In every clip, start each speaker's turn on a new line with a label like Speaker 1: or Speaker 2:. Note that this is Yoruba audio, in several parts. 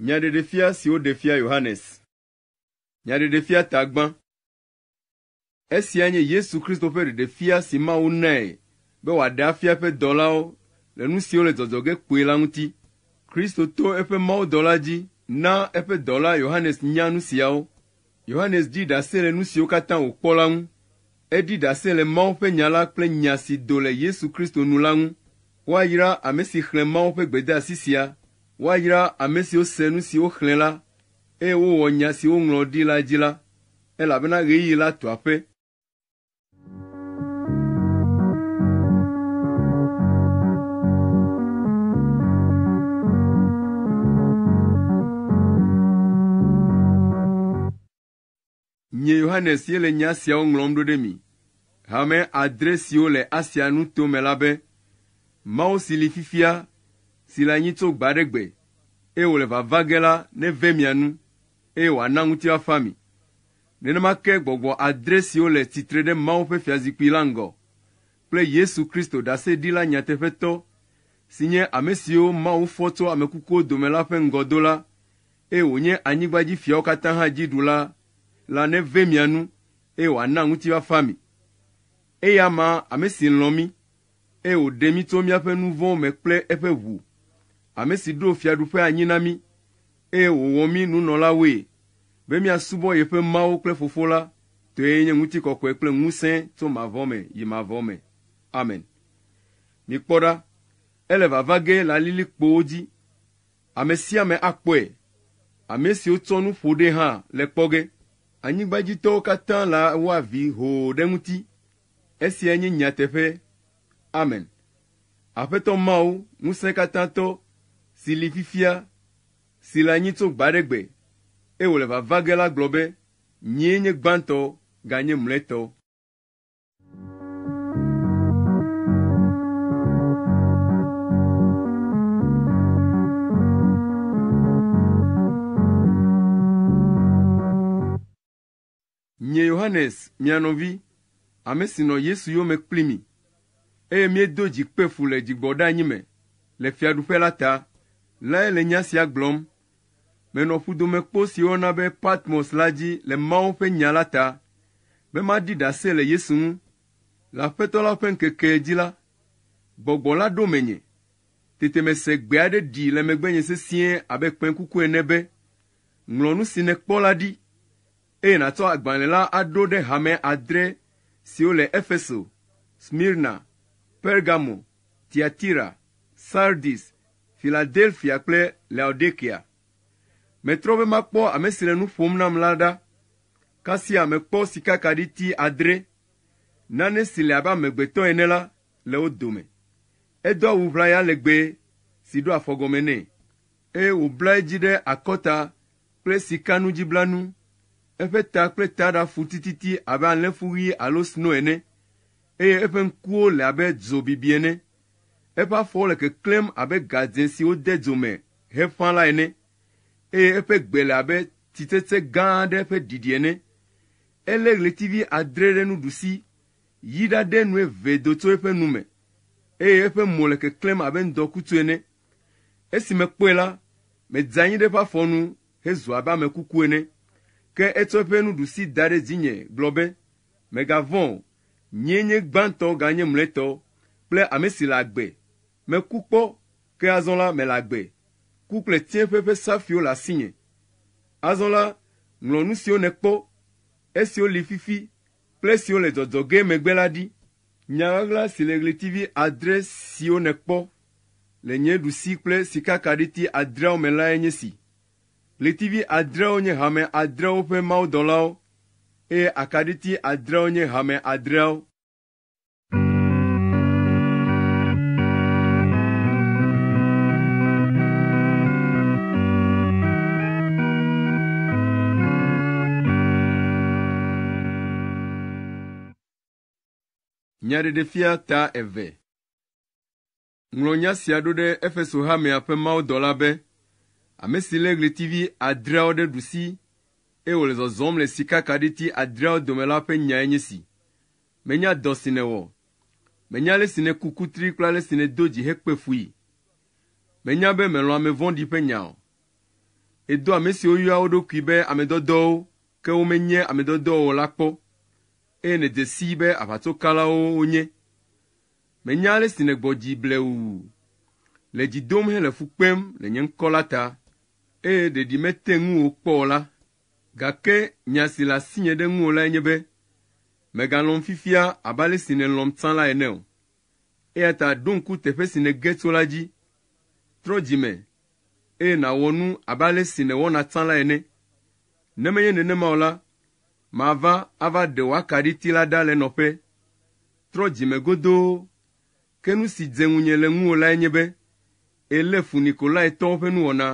Speaker 1: Nyadedefia si woɖe fia Yohanes. Nyaɖeɖefia ta gbã. Esia nye Yesu Kristo ƒe ɖeɖefia si Mawu nae be wòaɖe afia eƒe dɔlawo le nu siwo le dzɔdzɔge kpoe la ŋuti. Kristo to eƒe mawudɔla dzi na eƒe dɔla Yohanes nya nu siawo. Yohanes ɖi ɖase le nu siwo katã wòkpɔ la ŋu. Eɖi ɖase le Mawu ƒe nya la kple nya si do le Yesu Kristo nu la ŋu. Woayra ame si xlẽ Mawu ƒe gbedeasi sia woayra ame siwo se nu siwo xlẽ la eye wowɔ nya siwo ŋlɔ ɖi la dzi la elabena ɣeyiɣi la tu aƒe nye yohanes ye le nya siawo ŋlɔm ɖo ɖe mi hame adre siwo le asia nu tome la be mawu si li fifia si le anyi tso gba aɖe gbe eye wòle vava ge la ne mia nu eye wòana ŋutifafa mi nenema ke gbɔgbɔ adre siwo le tsitre ɖe mawu ƒe fiazikpui la ŋgɔ kple yesu kristo ɖaseɖila nyateƒetɔ si nye ame siwo mawu fɔ tso ame kukuwo dome la ƒe ŋgɔdo la eye wònye anyigbadzifiawo katã hã dziɖula la ne mia nu eye wòana ŋutifafa mi eya ma ame si lɔ̃ mi eye wòɖe mi tso míaƒe nu vɔ̃wo me kple eƒe ʋu ame si ɖo fiaɖuƒe anyi na mí, eye wòwɔ mí nunɔlawoe, be míasubɔ yeƒe mawo kple fofo la, toe nye ŋutikɔkɔe kple ŋusẽ tso mavɔ me yi mavɔ me. Amen. Mikpɔ ɖa, ele vava ge le alilikpowo dzi. Ame sia ame akpɔe. Ame siwo tsɔ nu ƒo ɖe hã le kpɔ ge. Anyigbadzitɔwo katã la woavi hoo ɖe ŋuti. Esia nye nyateƒe. Amen. Aƒetɔ Mawu, ŋusẽ katãtɔ si li fifia si le anyi tso gbaɖegbe eye wòle vava ge la gblɔ be nyee nye gbãtɔ ganye mlɔetɔ. nye yohanes mianɔvi ame si nɔ yesu yome kpli mi eye míedo dzikpe fu le dzigbɔɖeanyi me le fiaɖuƒe la ta lae le nya sia gblɔm menɔ ƒudomekpo si wɔna be patmos la dzi le mawo ƒe nya la ta be maɖi ɖase le yesu ŋu le aƒetɔ la ƒe ŋkekee dzi la gbɔgbɔ la ɖo menye tete mese gbe aɖe ɖi le megbenye sesĩe abe kpẽkuku ene be ŋlɔ nu si nekpɔ la ɖi eye nàtsɔ agbalẽ la aɖo ɖe hame adre siwo le efeso smirna pergamo tiatira sardis filadelfia kple laodikea metrɔ be makpɔ ame si le nu ƒom nam la ɖa kasia mekpɔ sikakaɖiti adre nane si le abe amegbetɔ ene la le wo dome edo awu ʋlaya legbee si ɖo afɔgɔme nɛ eye wòbla edzi ɖe akɔta kple sikanudziblanu eƒe ta kple taɖa fu tititi abe alẽfu ɣi alo sno ene eye eƒe ŋkuwo le abe dzo bibi ene eƒe afɔwo le keklẽm abe gadzẽ si wode dzo me heƒã la ene eye eƒe gbe le abe titete gã aɖe ƒe ɖiɖi ene elé ɣletivi adre ɖe nuɖusi yi ɖaɖe nu eve do tso eƒe nu e e me eye eƒe mo le keklẽm abe ŋdɔkutsu ene esi mekpɔe la medze anyi ɖe eƒe afɔ nu hezu abe ame kuku ene ke etsɔ eƒe nuɖusi da ɖe dzinye gblɔ be megavɔ nyee gbãtɔ ganye mletɔ kple ame si le agbe meku kpɔ ke azɔ la mele agbe ku kple tieƒe ƒe safiwo le asinye azɔ la ŋlɔ nu siwo nekpɔ esiwo li fifi kple esiwo le dzɔdzɔge megbe la ɖi nyaɣaɣla si le ɣletivi adre siwo nekpɔ le nye ɖusi kple sikakaɖiti adreawo me lae nye si ɣletivi adreawo nye hame adreawo ƒe mawudɔlawo eye akaɖiti adreawo nye hame adreawo Nyaɖeɖefia ta eve. Ŋlɔ nya sia ɖo ɖe Efeso hamea ƒe mawudɔla be, ame si lé ɣletivi adreawo ɖe ɖusi eye wòle zɔzɔm le sikakaɖiti adreawo dome la ƒe nyae nye si. Menya dɔ si nèwɔ. Menya ale si nèku kutri kple ale si nèdo dzi hekpe fui. Menya be mèlɔ̃ ame vɔ̃ɖi ƒe nya o. Èdo ame siwo yɔa wo ɖokui be ame dɔdɔwo, ke womenye ame dɔdɔwo la kpɔ eye nèdze sii be aʋatsokalawo wonye. Menya ale si nègbɔ dzi blewu le dzi dom hele fu kpem le nye ŋkɔ la ta eye ɖeɖi mete ŋuwo kpɔ o la gake nya si le asinye ɖe ŋuwo lae nye be mègalɔm fifia abe ale si nèlɔm tsã la ene o eya ta ɖo ŋku teƒe si nège tso la dzi trɔ dzime eye nàwɔ nu abe ale si nèwɔna tsã la ene ne menye nenema o la mava ava ɖe wò akaɖiti la ɖa le nɔƒe trɔ dzimegodoo ke nu si dze ŋunye le ŋuwò lae nye be elé fu nikolaitɔwo ƒe nuwɔna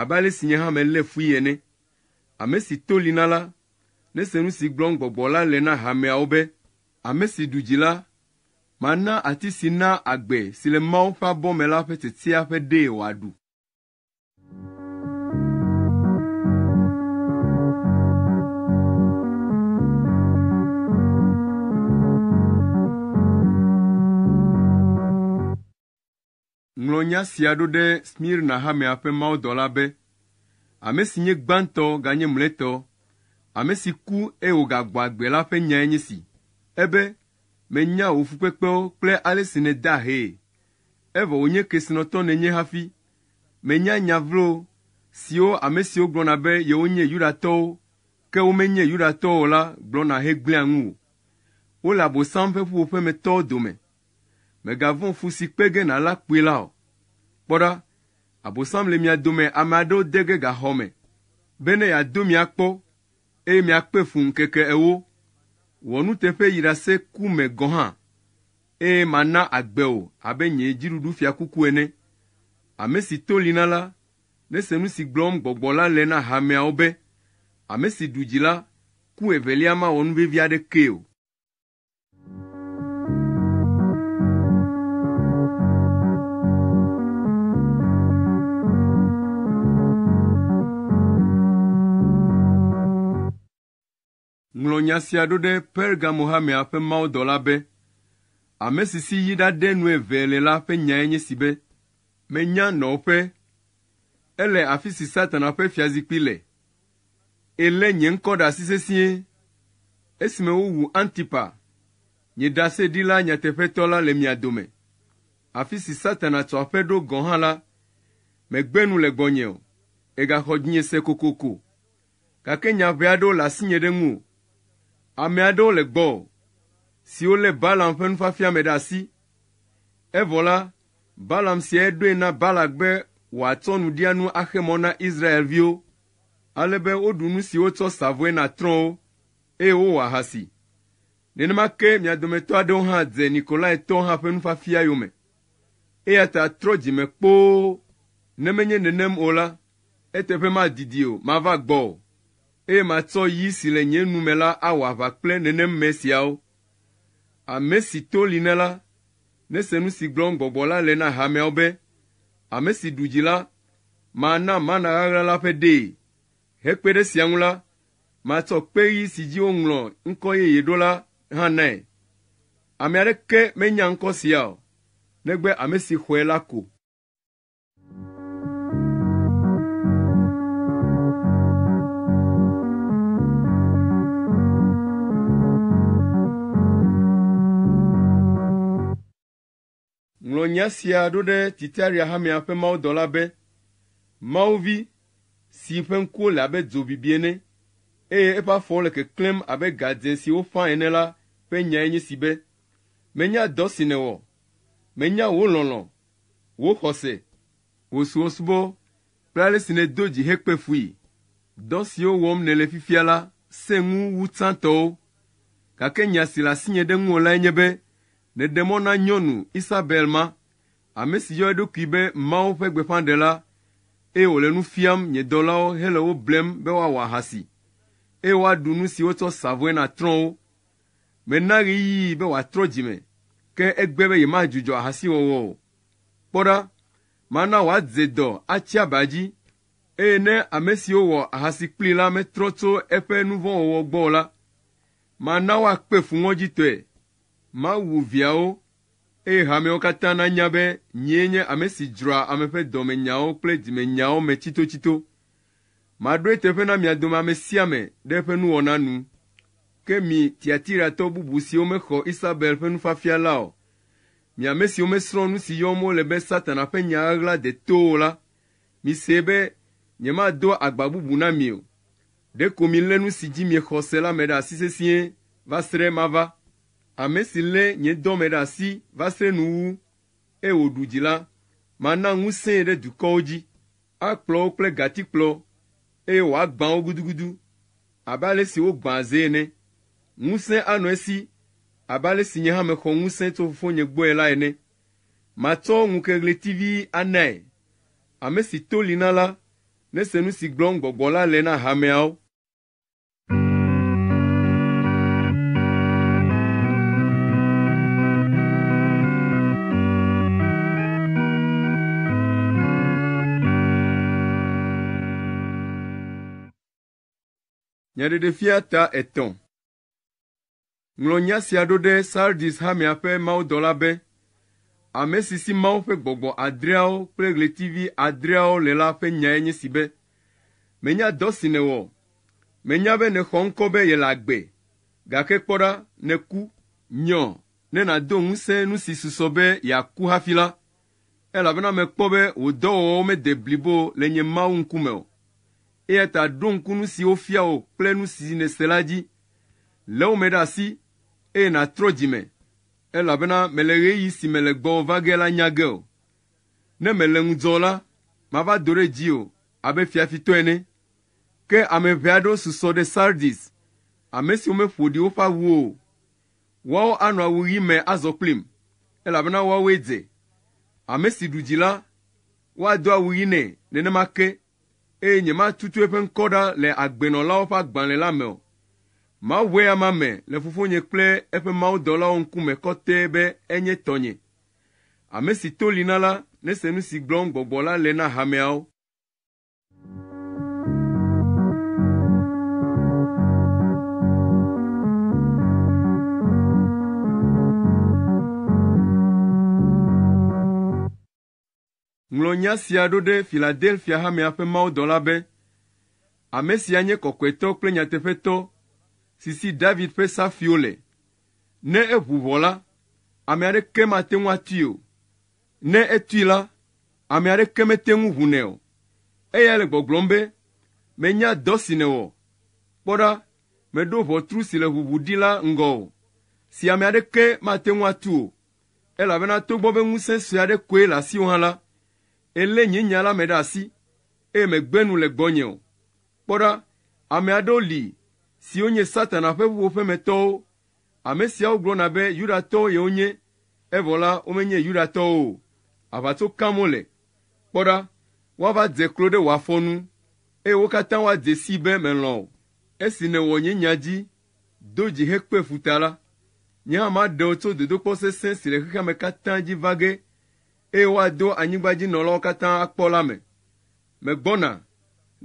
Speaker 1: abe ale si nye hã melé fui ene ame si to li na la nese nu si gblɔm gbɔgbɔ la le na hameawo be ame si ɖu dzi la mana ati si na agbe si le mawo ƒe abɔ me la ƒe tetea ƒe ɖee wòaɖu ŋlɔ nya sia ɖo ɖe smirna hamea ƒe mawudɔla be ame si nye gbãtɔ ganye mletɔ ame si ku eye wògagbɔ agbe la ƒe nyae nye si ebe menya wò fukpekpewo kple ale si nède ahee evɔ wònye kesinɔtɔ nènye hafi menya nyavlo siwo ame siwo gblɔna be yewonye yudatɔwo ke womenye yudatɔwo la gblɔna hegblẽa ŋu wò wole abosam ƒe ƒuƒoƒemetɔwo dome Mègavɔ fu si kpe ge nàla kpui la o. Kpɔ ɖa, abosam le mia dome ame aɖewo de ge gaxɔ me yeado mia eye miakpe fu ŋkeke ewo. Wɔ nuteƒe yi ɖase ku me gɔ̃ hã eye mana agbe o abe nye dziɖuɖu fiakuku ene. Ame si to li na la, nese nu si gblɔm gbɔgbɔ la le na hameawo be, ame si ɖu dzi la, ku evelia mawɔ nu vevi aɖekee o. ŋlɔ nya sia ɖo ɖe pergamo hamea ƒe mawudɔla be ame si si yi ɖaɖe nu eve le la ƒe nyae nye si be menya nɔƒe ele afi si satana ƒe fiazikpui le ele nye ŋkɔ ɖe asi sesie esime wowu antipa nye ɖaseɖila nyateƒetɔ la le mia dome afi si satana tsɔ aƒe ɖo gɔ̃ hã la megbe nu le gbɔnye o egaxɔ dzinye se kokoko gake nya ʋɛ aɖewo le asinye ɖe ŋu o Ame aɖewo le gbɔwò siwo lé Balaam ƒe nufiafia me ɖe asi. Evɔ la, Balaam siae ɖoe na Balak be wòatsɔ nuɖianu axe mɔ na Israelviwo, ale be woɖu nu si wotsɔ sa vɔe na trɔ̃wo, eye wowɔ ahasi. Nenema ke mia dometɔ aɖewo hã dze Nikolaitɔwo hã ƒe nufiafia yome, eya ta trɔ dzime kpoo, ne menye nenem o la, eteƒe madidi o, mava gbɔwò. eye tsɔ yi si le nye nu me la awɔ aʋa kple nenemme siawo ame si to li ne la nu si gblɔm gbɔgbɔ la le na hameawo be ame si ɖu dzi la mana mana ɣaɣla la ƒe dee hekpe ɖe sia ŋu la kpe kpeɣi si dzi woŋlɔ ŋkɔ yeye ɖo la hã nɛ ame aɖeke menya ŋkɔ sia o negbe ame si xɔe la ko gblɔ nya sia ɖo ɖe titaria hamea ƒe mawudɔla be mawuvi si ƒe ŋkuwo le abe dzo bibi ene eye eƒe afɔwo le keklẽm abe gadze si woƒã ene la ƒe nyae nye si be menya dɔ si nèwɔ menya wò lɔlɔ̃ wò xɔse wò subɔsubɔ kple ale si nèdo dzi hekpe fui dɔ siwo wɔm nèle fifia la sẽ ŋu wu tsãtɔwo gake nya si le asinye ɖe ŋuwɔ lae nye be neɖe mɔ na nyɔnu Isabel ma, ame si yɔ eɖokui be Mawu ƒe gbeƒãɖela, eye wòle nu fiam nye dɔlawo hele wo blem be woawɔ ahasi, eye woaɖu nu si wotsɔ savoe na trɔ̃wo. Mena ɣeyiɣi be wòatrɔ dzime, ke egbe be yemadzudzɔ ahasiwɔwɔ o. Kpɔ ɖa, mana wòadze dɔ atsi aba dzi, eye ne ame siwo wɔ ahasi kpli la metrɔ tso eƒe nu vɔ̃ wɔwɔ gbɔ o la, mana woakpe fuŋɔdzitɔe mawu viawo eye hamewo katã nanya be nyee nye ame si dzroa ame ƒe dɔmenyawo kple dzimenyawo me tsitotsito maɖoe teƒe na mia dome ame sia me ɖe eƒe nuwɔna nu ke mi tiatiratɔ bubu siwo mexɔ isabel ƒe nufafia la o mi ame siwo mesrɔ̃ nu si yɔm wole be satana ƒe nya ɣaɣla de to o la misee be nyemado agba bubu na mi o ɖeko milé nu si dzi miexɔ se la me ɖe asi sesĩe va se mava ame si le nye dɔme ɖe asi va se nuwu eye wòɖu dzi la mana ŋusẽ ɖe dukɔwo dzi akplɔ wo kple gatikplɔ eye wòagbã wo gudugudu abe ale si wogbã ze ene ŋusẽ anɔ esi abe ale si nye hã mexɔ ŋusẽ tso fofonye gbɔe la ene matsɔ ŋukeɣletivi anae ame si to li na la nese nu si gblɔm gbɔgbɔ la le na hameawo Nyaɖeɖefia ta etɔ̃. Ŋlɔ nya sia ɖo ɖe Sardis hamia ƒe mawudɔla be, ame si si mawo ƒe gbɔgbɔ adreawo kple ɣletivi adreawo le la ƒe nyae nye si be, menya dɔ si nèwɔ, menya be nèxɔ ŋkɔ be yele agbe, gake kpɔ ɖa nèku, nyɔ, ne nàdo ŋusẽ nu si susɔ be yeaku hafi la, elabena mekpɔ be wò dɔwɔwɔwo mede blibo le nye mawu ŋkume o eya ta ɖo ŋku nu si wofia wò kple nu si nèse la dzi. Lé wo me ɖe asi eye nàtrɔ dzime elabena mele ɣeyiɣi si mele gbɔwò va ge la nya ge o. Ne mele ŋudzɔ la, mava do ɖe dzi o abe fiafitɔ ene. Ke ame ʋe aɖewo susɔ ɖe Sardis, ame siwo meƒo ɖi woƒe awu o. Woawo anɔ awu ɣi me azɔ kplim, elabena woawoe dze. Ame si ɖu dzi la, woado awu ɣi nɛ nenema ke eye nyematutu eƒe ŋkɔ ɖa le agbenɔlawo ƒe agbalẽ la me o. Mawɔe ama me le fofonye kple eƒe mawudɔlawo ŋkume kɔtɛe be enye tɔnye. Ame si to li na la, nese nu si gblɔm gbɔgbɔ la le na hameawo. ŋlɔ nya sia ɖo ɖe Filadelfia hamea ƒe mawudɔla be, ame sia nye kɔkɔetɔ kple nyateƒetɔ si si David ƒe safiwo le. Ne eʋu ʋɔ la, ame aɖeke mate ŋu atui o. Ne etui la, ame aɖeke mete ŋu ʋunɛ o. Eya le gbɔgblɔm be, menya dɔ si nèwɔ. Kpɔ meɖo ʋɔtru si le ʋuʋu ɖi la ŋgɔ o. Si ame aɖeke mate ŋu atu o. Elabena togbɔ be ŋusẽ sue aɖe koe le asiwò hã la, èlé nye nya la me ɖe asi eye megbe nu le gbɔnye o kpɔ ɖa ame aɖewo li siwo nye satana ƒe ƒuƒoƒemetɔwo ame siawo gblɔna be yudatɔwo yewo nye evɔ la womenye yudatɔwo o aʋatso kam wole kpɔ ɖa woava dze klo ɖe wò nu eye wo katã woadze si be melɔ̃ o esi nèwɔ nye nya dzi do dzi hekpe futa la nye hã maɖe wò tso dodokpɔ sesẽ si le xexea katã dzi va ge eye woado anyigbadzinɔlawo katã akpɔ la me megbɔna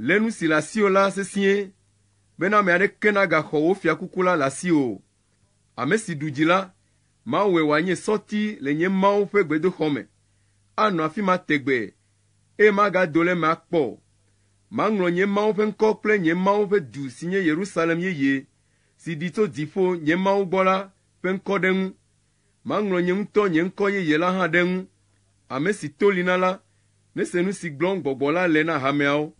Speaker 1: le nu si le asiwò la sesie bena ame aɖeke nagaxɔ wo fiakuku la le asiwò o ame si ɖu dzi la mawɔe wòanye sɔti le nye mawo ƒe gbedoxɔ me anɔ afi ma tegbee eye magado le me akpɔ maŋlɔ nye mawo ƒe ŋkɔ kple nye mawo ƒe du si nye yerusalem yeye si ɖi tso dziƒo nye mawo gbɔ la ƒe ŋkɔ ɖe ŋu maŋlɔ nye ŋutɔ nye ŋkɔ yeye la hã ɖe ŋu ame si to li na la nese nu si gblɔm gbɔgbɔ la le na hameawo. ŋlɔ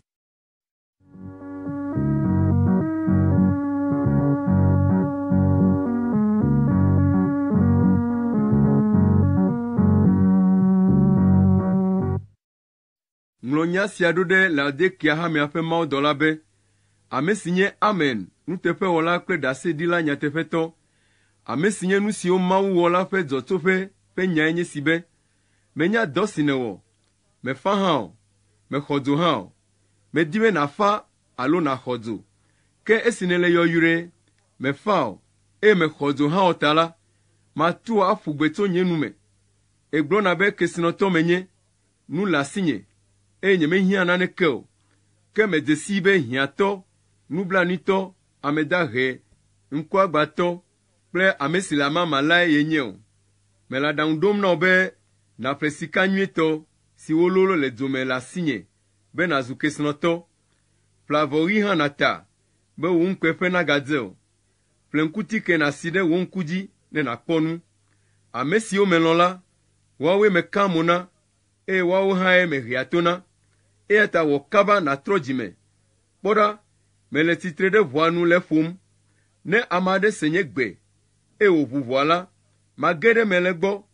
Speaker 1: nya sia ɖo ɖe Laodikea hamea ƒe mawudɔla be, ame si nye Amen, nuteƒewɔla kple ɖaseɖila nyateƒetɔ, ame si nye nu siwo Mawu wɔ la ƒe dzɔtsoƒe ƒe nyae nye si be, menya dɔ si nèwɔ mèfa hã o mèxɔ dzo hã o medi be nàfa alo nàxɔ dzo ke esi nèle yɔyɔe mèfa o eye mèxɔ dzo hã o ta la matu aƒu gbe tso nye nu me egblɔna be kesinɔtɔ menye nu le asinye eye nye mehiã naneke o ke medze si be hiãtɔ nublanuitɔ ame dahe ŋkuagbatɔ kple ame si le amama lae yenye o mele aɖaŋu ɖom na wo be nàƒle sika nyuitɔ si wololo le dome le asinye be nàzu kesinɔtɔ ƒle avɔ ɣi hã nàta be wò ŋukpeƒe nagadze o ƒle ŋkuti ke nàsi ɖe wò ŋku dzi ne nàkpɔ nu ame siwo melɔ̃ la woawoe meka mo na eye woawo hãe mehea to na eya ta wɔ kaba nàtrɔ dzime kpɔ ɖa mele tsitre ɖe ʋɔa nu le ƒom ne ame aɖe se nye gbe eye wòʋu ʋɔa la mage ɖe me le gbɔ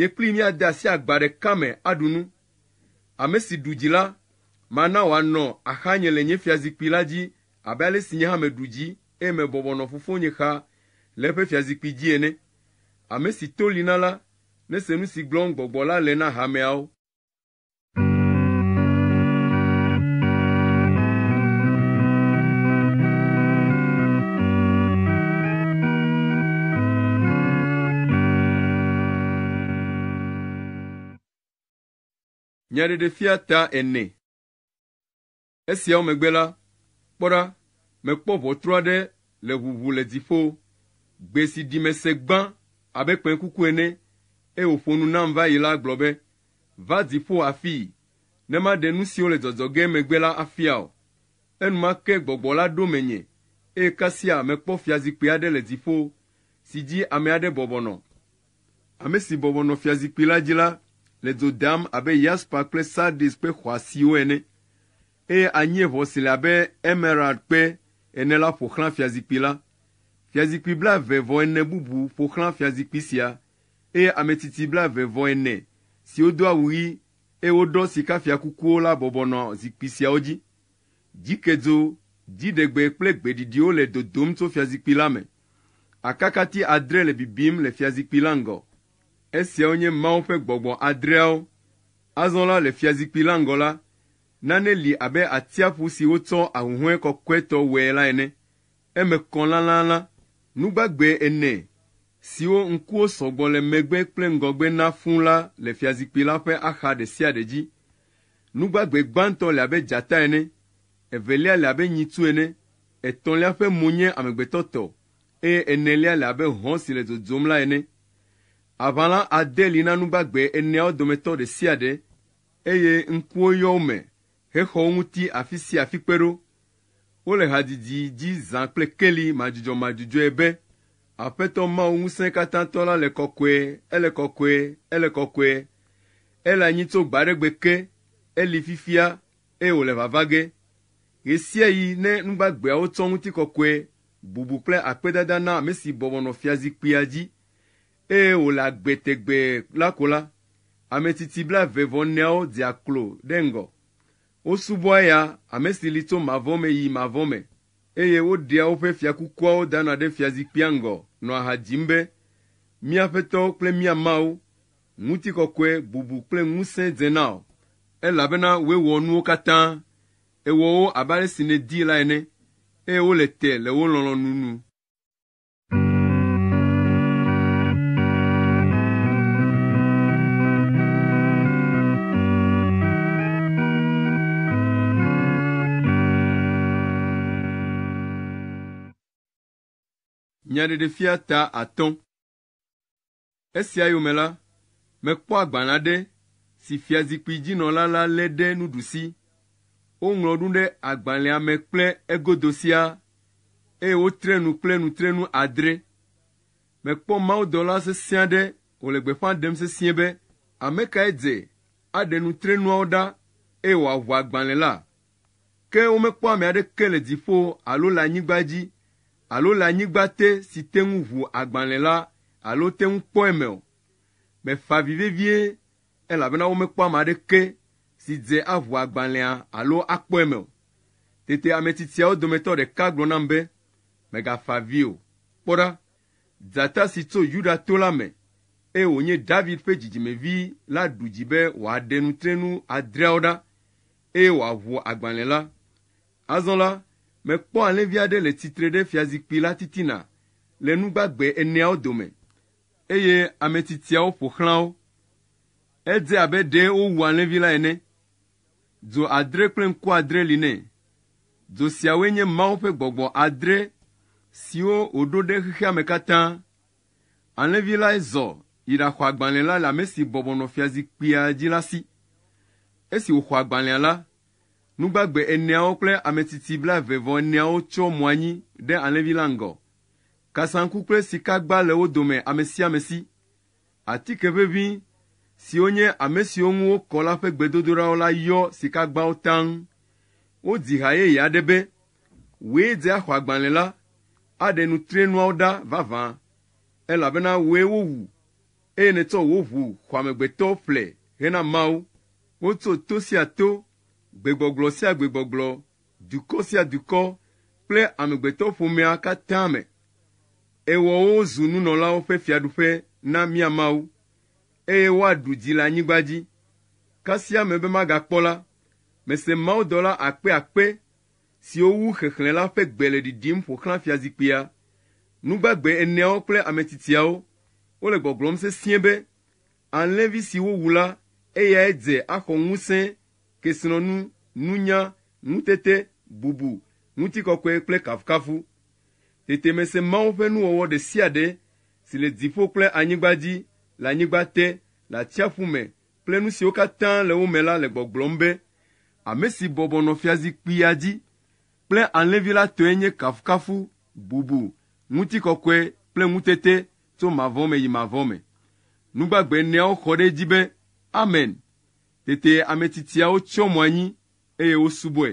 Speaker 1: nye kpli míade asi agba ɖeka me aɖu nu ame si ɖu dzi la mana wòanɔ axanye le nye fiazikpui la dzi abe ale si nye hã meɖu dzi eye mebɔbɔnɔ fofonye xa le eƒe fiazikpui dzi ene ame si to li na la nese nu si gblɔm gbɔgbɔ la le na hameawo Nyaɖeɖefia ta ene. Esiawo megbe la, kpɔ ɖa, mekpɔ ʋɔtrɔ aɖe le ʋuʋu le dziƒo. Gbe si ɖi mese gbã abe kpẽkuku ene, eye wòƒo nu nam va yi la gblɔ be, “Va dziƒo afii, ne maɖe nu siwo le dzɔdzɔ ge megbe la afia o.” Enumake Gbɔgbɔ la ɖo menye, eye kasia mekpɔ fiazikpui aɖe le dziƒo si dzi ame aɖe bɔbɔ Ame si bɔbɔ nɔ fiazikpui la dzi la le dzo dam abe yaspa kple sardis kple xɔasiwo ene eye anyiexɔ si le abe emerald kpe ene la ƒo xlã fiazikpui la fiazikpui blaeve vɔ ene bubu ƒo xlã fiazikpui sia eye ametsitsi blaeve vɔ ene siwo do awu ɣi eye woɖɔ sikafiakukuwo la bɔbɔnɔ zikpui siawo dzi dzikedzo dziɖegbe kple gbeɖiɖiwo le dodom tso fiazikpui la me akakati adre le bibim le fiazikpui la ŋgɔ Esiawo nye Mawu ƒe gbɔgbɔ adreawo. Azɔ la le fiazikpui la ŋgɔ la, nane li abe atiaƒu si wotsɔ ahuhɔe kɔkɔetɔ wɔe la ene. Eme kɔ lalala, nu gbagbe ene siwo ŋkuwo sɔgbɔ le megbe kple ŋgɔgbe na fũu la le fiazikpui la ƒe axa ɖe sia ɖe dzi. Nu gbãtɔ le abe dzata ene, evelia le abe nyitsu ene, etɔ̃lia ƒe mo nye amegbetɔ tɔ eye enelia le abe hɔ̃ si le dzodzom la ene aʋalã ade li na nugbagbe eneawo dometɔ ɖe sia ɖe eye ŋkuwo yɔ wo me hexɔ wo ŋuti afi sia afi kpe ɖo wole hadidi dzi zã kple keli madzudzɔmadzudzɔe be aƒetɔ mawo ŋusẽ katã la le kɔkɔe ele kɔkɔe ele kɔkɔe ele anyi tso gba ɖe gbe ke eli fifia eye wòle vava ge ɣe sia ɣi ne nugbagbeawo tsɔ ŋutikɔkɔe bubu kple akpedada na ame si bɔbɔnɔ fiazikpuia dzi eye wòle agbetegbe la ko la ame tsitsi bla vevɔ neawo dzia klo ɖe ŋgɔ wosubɔ ya ame si li tso mavɔ me yi mavɔ me eye woɖea woƒe fiakukuawo dana ɖe fiazikpuia ŋgɔ nɔ aha dzim be míaƒetɔwo kple míamawo ŋutikɔkɔe bubu kple ŋusẽ dze o elabena woewɔ nuwo katã ewɔ wo abe ale si nedi la ene eye wole te le wo lɔlɔ̃nu nu. Nyaɖeɖefia ta atɔ̃. Esia yome la, mekpɔ agbalẽ aɖe si fiazikpui dzinɔla la lé ɖe nuɖusi. Woŋlɔ nu ɖe agbalẽa me kple egodo siaa, eye wotre nu kple nutrenu adre. Mekpɔ mawudɔla sesẽ aɖe wòle gbeƒã ɖem sesĩe be, ame kae dze aɖe nutrenuawo ɖa eye wòaʋu agbalẽ la? Ke womekpɔ ame aɖeke le dziƒo alo le anyigba dzi alo le anyigba te si te ŋu ʋu agbalẽ la alo te ŋu kpɔe me o mefa avi vevie elabena womekpɔ ame aɖeke si dze aʋu agbalẽa alo akpɔe me o tete ametsitsiawo dometɔ ɖeka gblɔ nam be megafa avi o kpɔ ɖa dzata si tso yuda to la me eye wònye david ƒe dzidzimevi la ɖu dzi be wòaɖe nutrenu adreawo ɖa eye wòaʋu agbalẽ la azɔ la mekpɔ alẽvi aɖe le tsitre ɖe fiazikpui la titina le nu gbagbe eneawo dome eye ame titiawo ƒo xlã wo. Edze abe ɖe wowu alẽvi la ene. Dzo adre kple ŋku adre li nɛ. Dzo siawoe nye Mawu ƒe gbɔgbɔ adre siwo wòɖo ɖe xexea me katã. Alẽvi lae zɔ yi ɖaxɔ agbalẽ la le ame si bɔbɔnɔ fiazikpuia dzi la si. Esi wòxɔ agbalẽa la, Nugbagbe eneawo kple ametsitsi blaeve-vɔ eneawo tsyɔ mo anyi ɖe alẽvi la ŋgɔ. Kasaŋku kple sikagba le wo dome ame sia ame si. Atike ʋeʋĩ siwo nye ame siwo ŋu wokɔ la ƒe gbedodoɖawo la yɔ sikagbawo taŋ. Wodzi ha yeye aɖe be, wòe dze axɔ agbalẽ la, aɖe nutrenuawo ɖa vavã, elabena wòe wowu eye nètsɔ wo ʋu xɔamegbetɔwo ƒle hena mawo. Wotso to sia to gbegbɔgblɔ sia gbegbɔgblɔ dukɔ sia dukɔ kple amegbetɔ ƒomea katã me ewɔ wo zu nunɔlawo ƒe fiaɖuƒe na miamawo eye woaɖu dzi le anyigba dzi kasia me be magakpɔ la mese mawudɔla akpe akpe siwo wu xexlẽ la ƒe gbe le ɖiɖim ƒo xlã fiazikpuia nugbagbe eneawo kple ametsitsiawo wole gbɔgblɔm sesĩe be alẽvi si wowu la eyae dze axɔ ŋusẽ kesinɔnu nunya ŋutete bubu ŋutikɔkɔe kple kafukafu tetemese mawo ƒe nuwɔwɔ ɖe sia ɖe si le dziƒo kple anyigba dzi le anyigba te le atsiaƒu me kple nu siwo katã le wo me la le gbɔgblɔm be ame si bɔbɔnɔ fiazikpuia dzi kple alẽvi la tɔe nye kafukafu bubu ŋutikɔkɔe kple ŋutete tso mavɔ me yi mavɔ me nugbagbe eneawo xɔ ɖe edzi be amen Tete ame titiawo tsyɔ mo anyi eye wosubɔe.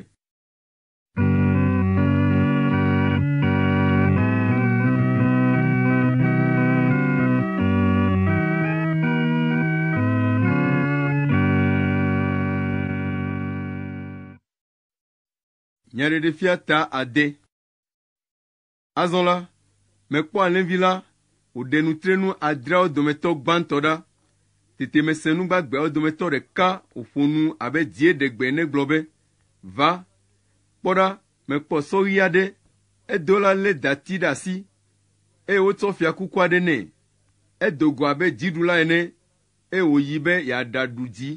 Speaker 1: Nyaɖeɖefia ta ade. Azɔ la, mekpɔ alẽvi la wòɖe nutrenu adreawo dometɔ gbãtɔ ɖa Tete mese nu gbagbeawo dometɔ ɖeka ƒoƒo nu abe die ɖegbe ene gblɔ be, Va, kpɔ ɖa, mekpɔ sɔɣi aɖe, edo la lé dati ɖe asi, eye wotsɔ fiakuku aɖe nɛ. Edo go abe dziɖula ene, eye wòyi be yeaɖaɖu dzi.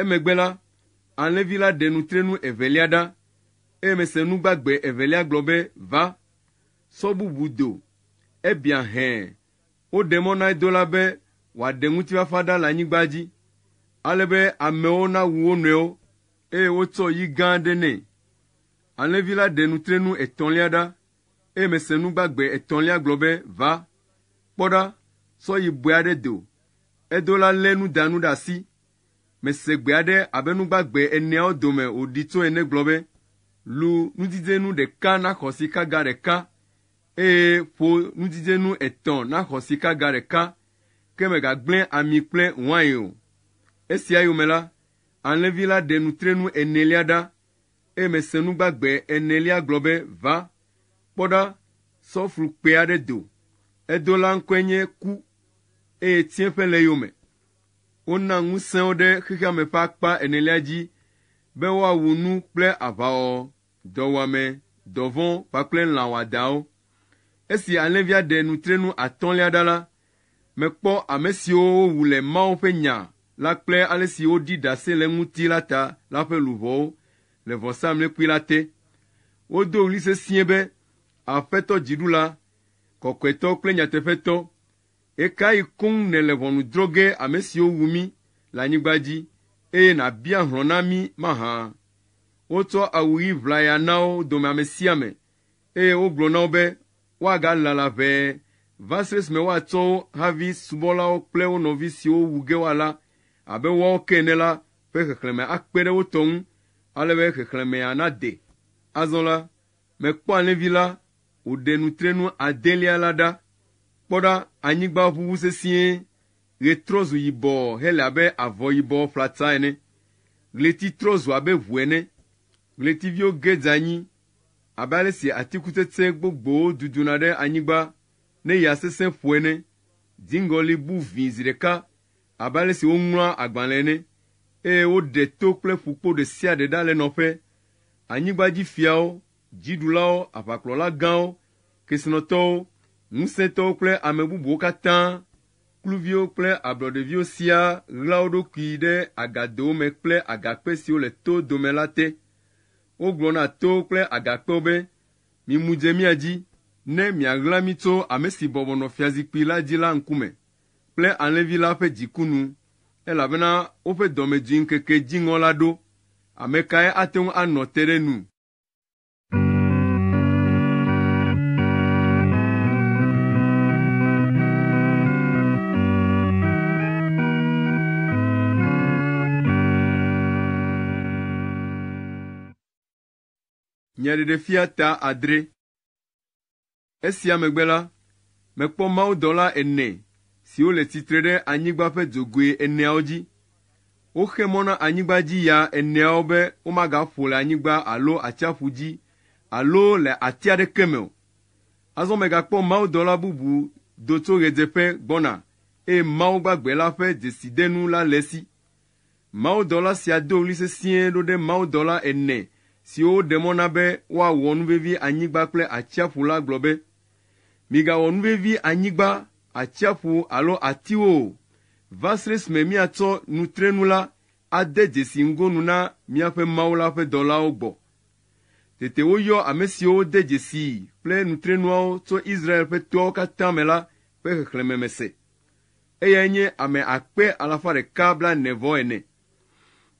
Speaker 1: Emegbe la, alẽvi la ɖe nutrenu evelia ɖa, eye mese evelia gblɔ be, Va, sɔ bubu do, ebia hɛ̃, woɖe mɔ na edo la be, wòaɖe ŋutifafa ɖa le anyigba dzi ale be amewo nawu wo nɔewo eye wotsɔ yi gã aɖe nɛ alẽvi la ɖe nutrenu etɔ̃lia ɖa eye mese nu gbagbe etɔ̃lia gblɔ be va kpɔ ɖa sɔ yi bue aɖe do edo la lé nudanu ɖe asi mese gbe aɖe abe nu gbagbe eneawo dome wòɖi tso ene gblɔ be lu nudidenu ɖeka na xɔ sikaga ɖeka eye ƒo nudidenu etɔ̃ na xɔ sikaga ɖeka ke megagblẽ ami kple wain o. Esia yome la, alẽvi la ɖe nutrenu enelia ɖa eye mese nu gbagbe enelia gblɔ be va kpɔ ɖa sɔfru kpẽ aɖe do. Edo la ŋkɔe nye ku eye tieƒe le yome. Wona ŋusẽwo ɖe xexea me ƒe akpa enelia dzi be woawu nu kple aʋawɔwɔ, dɔwɔame, dɔvɔ kpakple lã wadawo. Esi alẽvia ɖe nutrenu atɔ̃lia ɖa la, mekpɔ ame siwo wowu le mawo ƒe nya la kple ale si woɖi ɖase le ŋuti la ta la ƒe luʋɔwo le vɔsamlekpui la te. Wodo ɣli sesĩe be, Aƒetɔ dziɖula, kɔkɔetɔ kple nyateƒetɔ, ekae koŋ nèle ʋɔnu drɔ ge ame siwo wu mí le anyigba dzi, eye nàbia hlɔ̃ na mí mahã. Wotsɔ awu ɣi ʋlaya na wo dome ame sia ame, eye wogblɔ na wo be woagalala ʋɛɛ va se esime woatsɔ wo havi subɔlawo kple wo nɔvi siwo wu ge wa abe woawo ke ene la ƒe xexlẽme akpe ɖe wo tɔ ŋu alebe xexlẽmea nade azɔ la mekpɔ alẽvi la wòɖe nutrenu adelia la ɖa kpɔ ɖa anyigba ʋuʋu sesĩe ɣetrɔ zu yibɔ hele abe avɔ yibɔ ƒlata ene ɣleti trɔ zu abe ʋu ene ɣletiviwo ge dze abe ale si atikutsetse gbogbowo duduna ɖe anyigba ne ya sesẽ ƒo ene dziŋgɔli bu vi zi ɖeka abe ale si woŋlɔa agbalẽ ene eye woɖe to kple ƒukpo ɖe sia ɖe ɖa le nɔƒe anyigbadzifiawo dziɖulawo aʋakplɔla gãwo kesinɔtɔwo ŋusẽtɔwo kple ame bubuwo katã kluviwo kple ablɔɖeviwo sia ɣla wo ɖokui ɖe agadowo me kple agakpe siwo le to dome la te wogblɔ na towo kple agakpewo be mimu dze mia dzi ne miaɣla mi tso ame si bɔbɔnɔ fiazikpui la dzi la ŋkume kple alẽvi la ƒe dzikunu elabena woƒe dɔmedzoe ŋkeke dziŋɔ la ɖo ame kae ate ŋu anɔ te ɖe nu nyaɖeɖefia ta adre Esia megbe la, mekpɔ mawudɔla ene siwo le tsitre ɖe anyigba ƒe dzogoe eneawo dzi. Woxe mɔ na anyigba dzi ya eneawo be womagaƒo le anyigba alo atsiaƒu dzi alo le ati aɖeke me o. Azɔ megakpɔ mawudɔla bubu do tso ɣedzeƒe gbɔna eye mawu gbagbe la ƒe dzesidenu la le esi. Mawudɔla sia do ɣli sesĩe ɖo ɖe mawudɔla ene siwo woɖe mɔ na be woawɔ nuvevi anyigba kple atsiaƒu la gblɔ be, Migawɔ nuvevi anyigba, atsiaƒu alo atiwo o. Va se esime miatsɔ nutrenu la ade dzesi ŋgonu na míaƒe Mawu la ƒe dɔlawo gbɔ. Tete woyɔ ame siwo de dzesii kple nutrenuawo tso Israel ƒe toawo katã me la ƒe xexlẽme me se. Eyae nye ame akpe alafa ɖeka blaene-vɔ ene.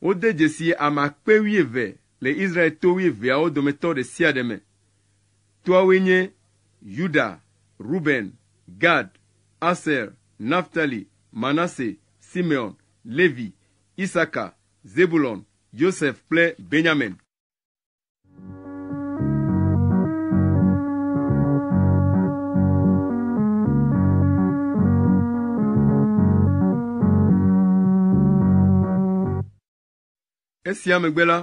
Speaker 1: Wode dzesi ame akpe wuieve le Israel to wuieveawo dometɔ ɖe sia ɖe me. Toawoe nye Yuda Ruben, Gad, Aser, Naftali, Manase, Simeon, Levi, Isaka, Zebulon, Yosef, Ple, Benyamen. E siya mè gbe la,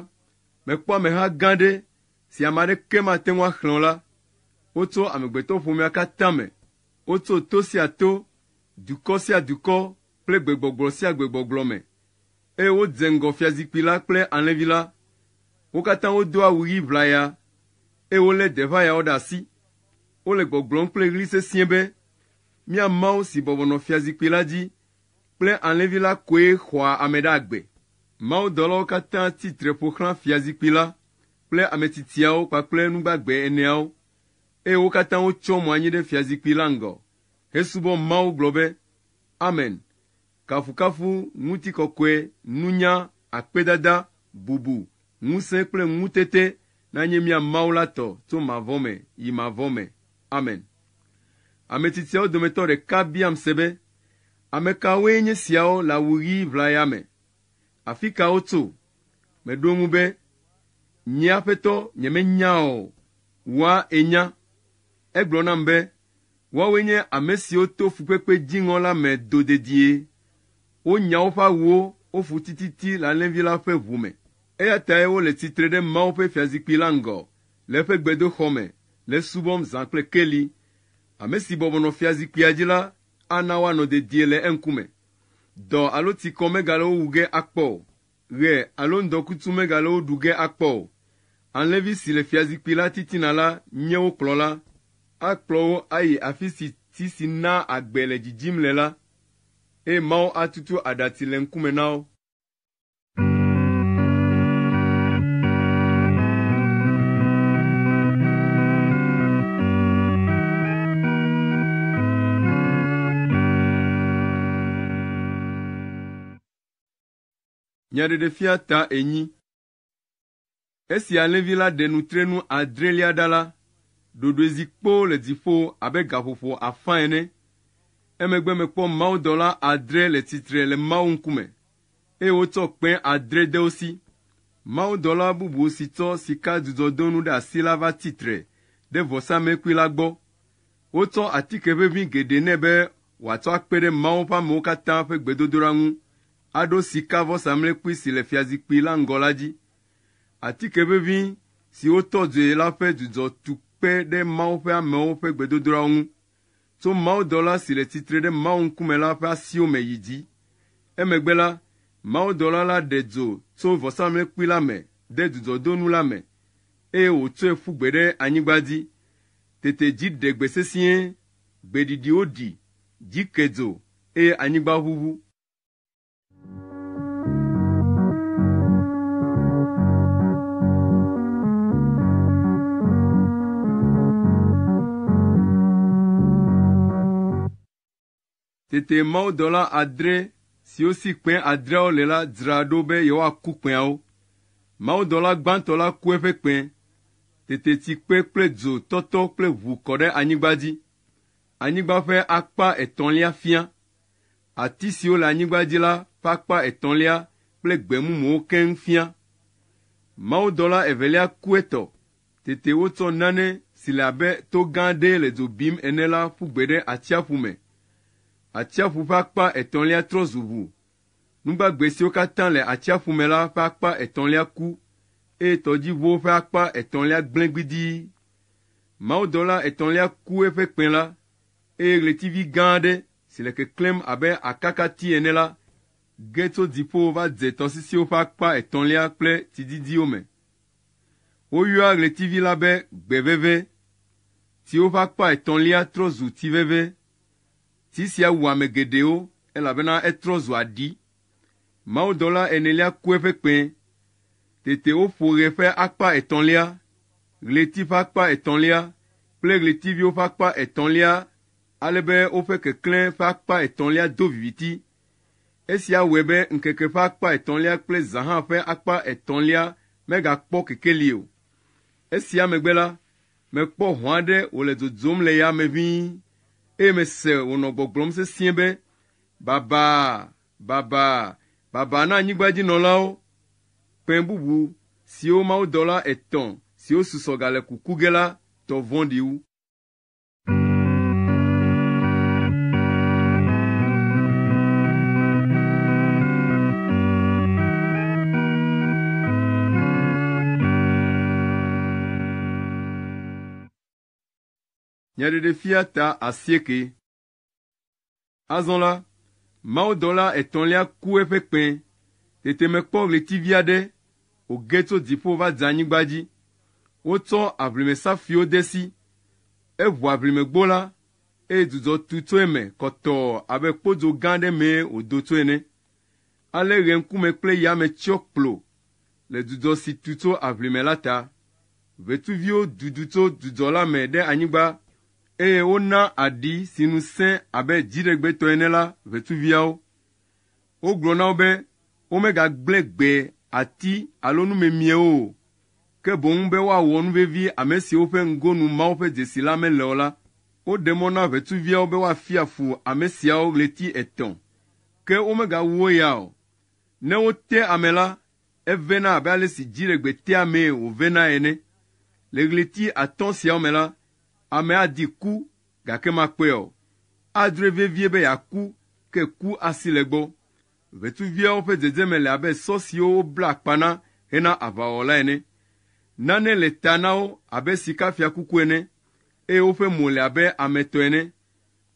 Speaker 1: mè kwa mè ha gande, siya made kemate mwa klon la, wotso amegbetɔ ƒomea katã me wotso to sia to dukɔ sia dukɔ kple gbegbɔgblɔ sia gbegbɔgblɔ me eye wodze ŋgɔ fiazikpui la kple alẽvi la wo katã wodo awu ɣi ʋlaya eye wolé deʋayawo ɖe asi wole gbɔgblɔm kple ɣli sesĩe be mía si bɔbɔnɔ fiazikpui la dzi kple alẽvi la koe xɔa ame ɖe agbe mawudɔlawo katã tsitre ƒo xlã fiazikpui la kple ametsitiawo kpakple nugbagbe eneawo eye wo katã wotsyɔ mo anyi ɖe fiazikpui la ŋgɔ hesubɔ mawu gblɔ be amen kafukafu ŋutikɔkɔe nunya akpedada bubu ŋusẽ kple ŋutete nanye mia mawu la tɔ tso mavɔ me yi mavɔ me amen ame tsitsiawo dometɔ ɖeka biam se be ame kawoe nye siawo le awu ɣi ʋlaya me afi ka wotso meɖo ŋu be nye aƒetɔ nyemenya o wòa enya egblɔ nam be woawoe nye ame siwo to fukpekpe dziŋɔ la me do dedie wonya woƒe awuwo wofu tititi le alẽvi la ƒe ʋu me eya tae wole tsitre ɖe mawu ƒe fiazikpui la ŋgɔ le eƒe gbedoxɔ me le subɔm zã kple keli ame si bɔbɔnɔ fiazikpuia dzi la ana woanɔ dedie le eŋkume dɔ alo tsikɔ megale wo wu ge akpɔ o ɣe alo ŋdɔkutsu megale wo ɖu ge akpɔ o alẽvi si le fiazikpui la titina la nye wo kplɔla akplɔ wo ayi afi si ti si na agbe le dzidzim le la eye mawo atutu aɖatsi le ŋkume na wo. Nyaɖeɖefia ta enyi. Esi alẽvi la ɖe nutrenu adrelia ɖa la ɖoɖoezikpo le dziƒo abe gaƒoƒo afã ene. Emegbe mekpɔ mawudɔla adre le tsitre le mawu ŋkume eye wotsɔ kpẽ adre de wo si. Mawudɔla bubu si tsɔ sika dzudzɔdonu ɖe asi la va tsitre ɖe vɔsamlekpui la gbɔ. Wotsɔ atike ʋeʋĩ geɖe nɛ be wòatsɔ akpe ɖe mawu ƒe amewo katã ƒe gbedodoɖa ŋu aɖo sika vɔsamlekpui si le fiazikpui la ŋgɔ la dzi. Atike ʋeʋĩ si wotɔ dzoe la ƒe dzudzɔtu kpe ɖe Mawu ƒe amewo ƒe gbedodoɖawo ŋu tso mawudɔla si le tsitre ɖe Mawu ŋkume la ƒe asiwo me yi dzi. Emegbe la, mawudɔla la ɖe dzo tso vɔsamlekpui la me de dzudzɔdonu la me, eye wòtsɔe ƒu gbe ɖe anyigba dzi. Tete dzi ɖe gbe sesĩe, gbeɖiɖiwo ɖi, dzi ke dzo, eye anyigba ʋuʋu. tete mawudɔla adre siwo si kpẽ adreawo le la dzra ɖo be yewoaku kpẽawo mawudɔla gbãtɔ la ku eƒe kpẽ tete tsikpe kple dzo tɔtɔ kple ʋu kɔ ɖe anyigba dzi anyigba ƒe akpa etɔ̃lia fia ati siwo le anyigba dzi la ƒe akpa etɔ̃lia kple gbe mumuwo keŋ fia mawudɔla evelia ku etɔ tete wotsɔ nane si le abe to gã aɖee le dzo bim ene la ƒu gbe ɖe atsiaƒu me atsiaƒu ƒe akpa etɔ̃lia trɔ zu ʋu nugbagbe siwo katã le atsiaƒu me la ƒe akpa etɔ̃lia ku eye tɔdziʋuwo ƒe akpa etɔ̃lia gblẽ gbidii mawudɔla etɔ̃lia ku eƒe kpẽ la eye ɣletivi gã aɖe si le keklẽm abe akakati ene la ge tso dziƒo va dze tɔsisiwo ƒe akpa etɔ̃lia kple tididiwo me woyɔa ɣletivi la be gbeveve siwo ƒe akpa etɔ̃lia trɔ zu ti veve tsi sia wu ame geɖewo elabena etrɔ zu aɖi mawudɔla enelia ku eƒe kpẽ tete woƒo ɣe ƒe akpa etɔ̃lia ɣleti ƒe akpa etɔ̃lia kple ɣletiviwo ƒe akpa etɔ̃lia ale be woƒe keklẽ ƒe akpa etɔ̃lia do viviti esia wɔe be nkeke ƒe akpa etɔ̃lia kple zãhã ƒe akpa etɔ̃lia megakpɔ kekeli o esia megbe la mekpɔ ʋɔa aɖe wòle dzodzom le yame ʋĩi eye mese wònɔ gbɔgblɔm sesie be baba baba baba na anyigbadzinɔlawo kpẽ bubu siwo mawudɔla etɔ̃ siwo susɔ gale kuku ge la tɔ vɔ̃ɖiwu Nyaɖeɖefia ta asieke. Azɔ la, mawudɔla etɔ̃lia ku eƒe kpẽ. Tete mekpɔ ɣletivi aɖe wòge tso dziƒo va dze anyigba dzi. Wotsɔ aʋlimesafiwo de si. Eʋu aʋlimegbo la, eye dzudzɔ tu tso eme kɔtɔɔ abe kpodzo gã aɖe mee wòdo tso ene. Ale ɣe ŋkume kple yame tsyɔ kplo le dzudzɔ si tu tso aʋlime la ta. Ʋetsuviwo dudu tso dzudzɔ la me ɖe anyigba eye wona aɖi si nu sẽ abe dziɖegbetɔ ene la ʋetsuviawo. Wogblɔ na wo be womegagblẽ gbe ati alo numemiewo o, ke boŋ be woawɔ nu vevi ame siwo ƒe ŋgonu mawo ƒe dzesi la mele o la. Woɖe mɔ na ʋetsuviawo be woafia fu ame siawo ɣleti etɔ̃, ke womegawu ya o. Ne wote ame la, evena abe ale si dziɖegbe dziɖegbetea mee wòvena ene. Le ɣleti atɔ̃ siawo me la, amea di ku gake makpɔe o adre vevie be yeaku ke ku asi le gbɔ ʋetsuviawo ƒe dzedzeme le abe sɔ siwo wobla akpa na hena aʋawɔla ene nane le ta na wo abe sikafiakuku ene eye woƒe mo le abe ametɔ ene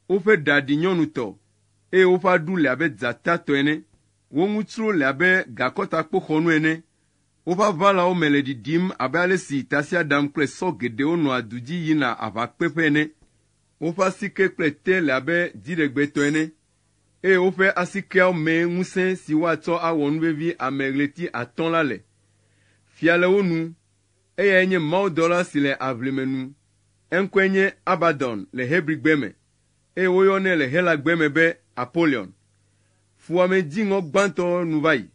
Speaker 1: woƒe ɖa ɖi nyɔnutɔ eye woƒe aɖu le abe dzatatɔ ene wo ŋutsro le abe gakɔtakpoxɔnu ene woƒe aʋalawo me le ɖiɖim abe ale si tasiaɖam kple sɔ geɖewo nɔa du dzi yina aʋakpeƒe ene woƒe asike kple te le abe dziɖegbetɔ ene eye woƒe asikeawo mee ŋusẽ si woatsɔ awɔ nuvevi ame ɣleti atɔ̃ la le fia le wo nu eyae nye mawudɔla si le aʋlimenu eŋkɔe nye abadon le hebrigbe me eye woyɔnɛ le helagbe me be apolion fuame dziŋɔ gbãtɔ nu va yi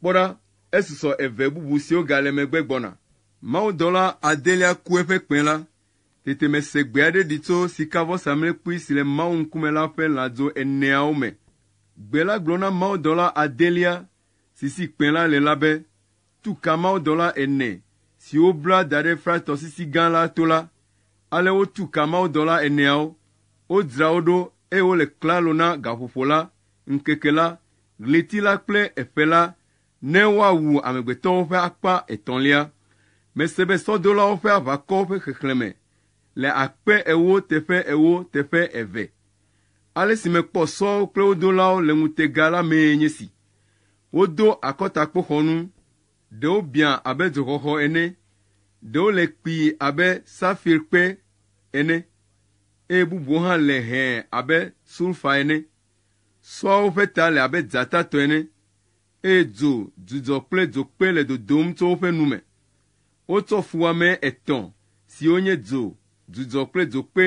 Speaker 1: kpɔ esusɔ eve bubu siwo gale megbe gbɔna mawudɔla adelia ku eƒe kpẽ la tete mese gbe aɖe ɖi tso sikavɔsamlekpui si le mawu ŋkume la ƒe lãdzo eneawo me gbe la gblɔ na mawudɔla adelia si si kpẽ la le la be tu ka mawudɔla ene si bla da ɖe fratɔsisi gã la to la ale wotu ka mawudɔla eneawo wodzra wo ɖo eye wole klalo na gaƒoƒo la ŋkeke la ɣleti la kple eƒe la ne woawu amegbetɔwo ƒe akpa etɔ̃lia mese be sɔdolawo ƒe aʋakɔwo ƒe xexlẽme le akpe ewo teƒe ewo teƒe eve ale si mekpɔ sɔwo kple wodolawo le ŋutega la mee nye si wodo akɔtakpoxɔnu ɖewo biã abe dzoxɔxɔ ene ɖewo le kpii abe safirkpe ene eye bubuwo hã le hɛ̃ abe sulfa ene sɔawo ƒe ta le abe dzata tɔ ene eye dzo dzudzɔ kple dzokpe le dodom tso woƒe nu me. Wotsɔ fuame etɔ̃ siwo nye dzo, dzudzɔ kple dzokpe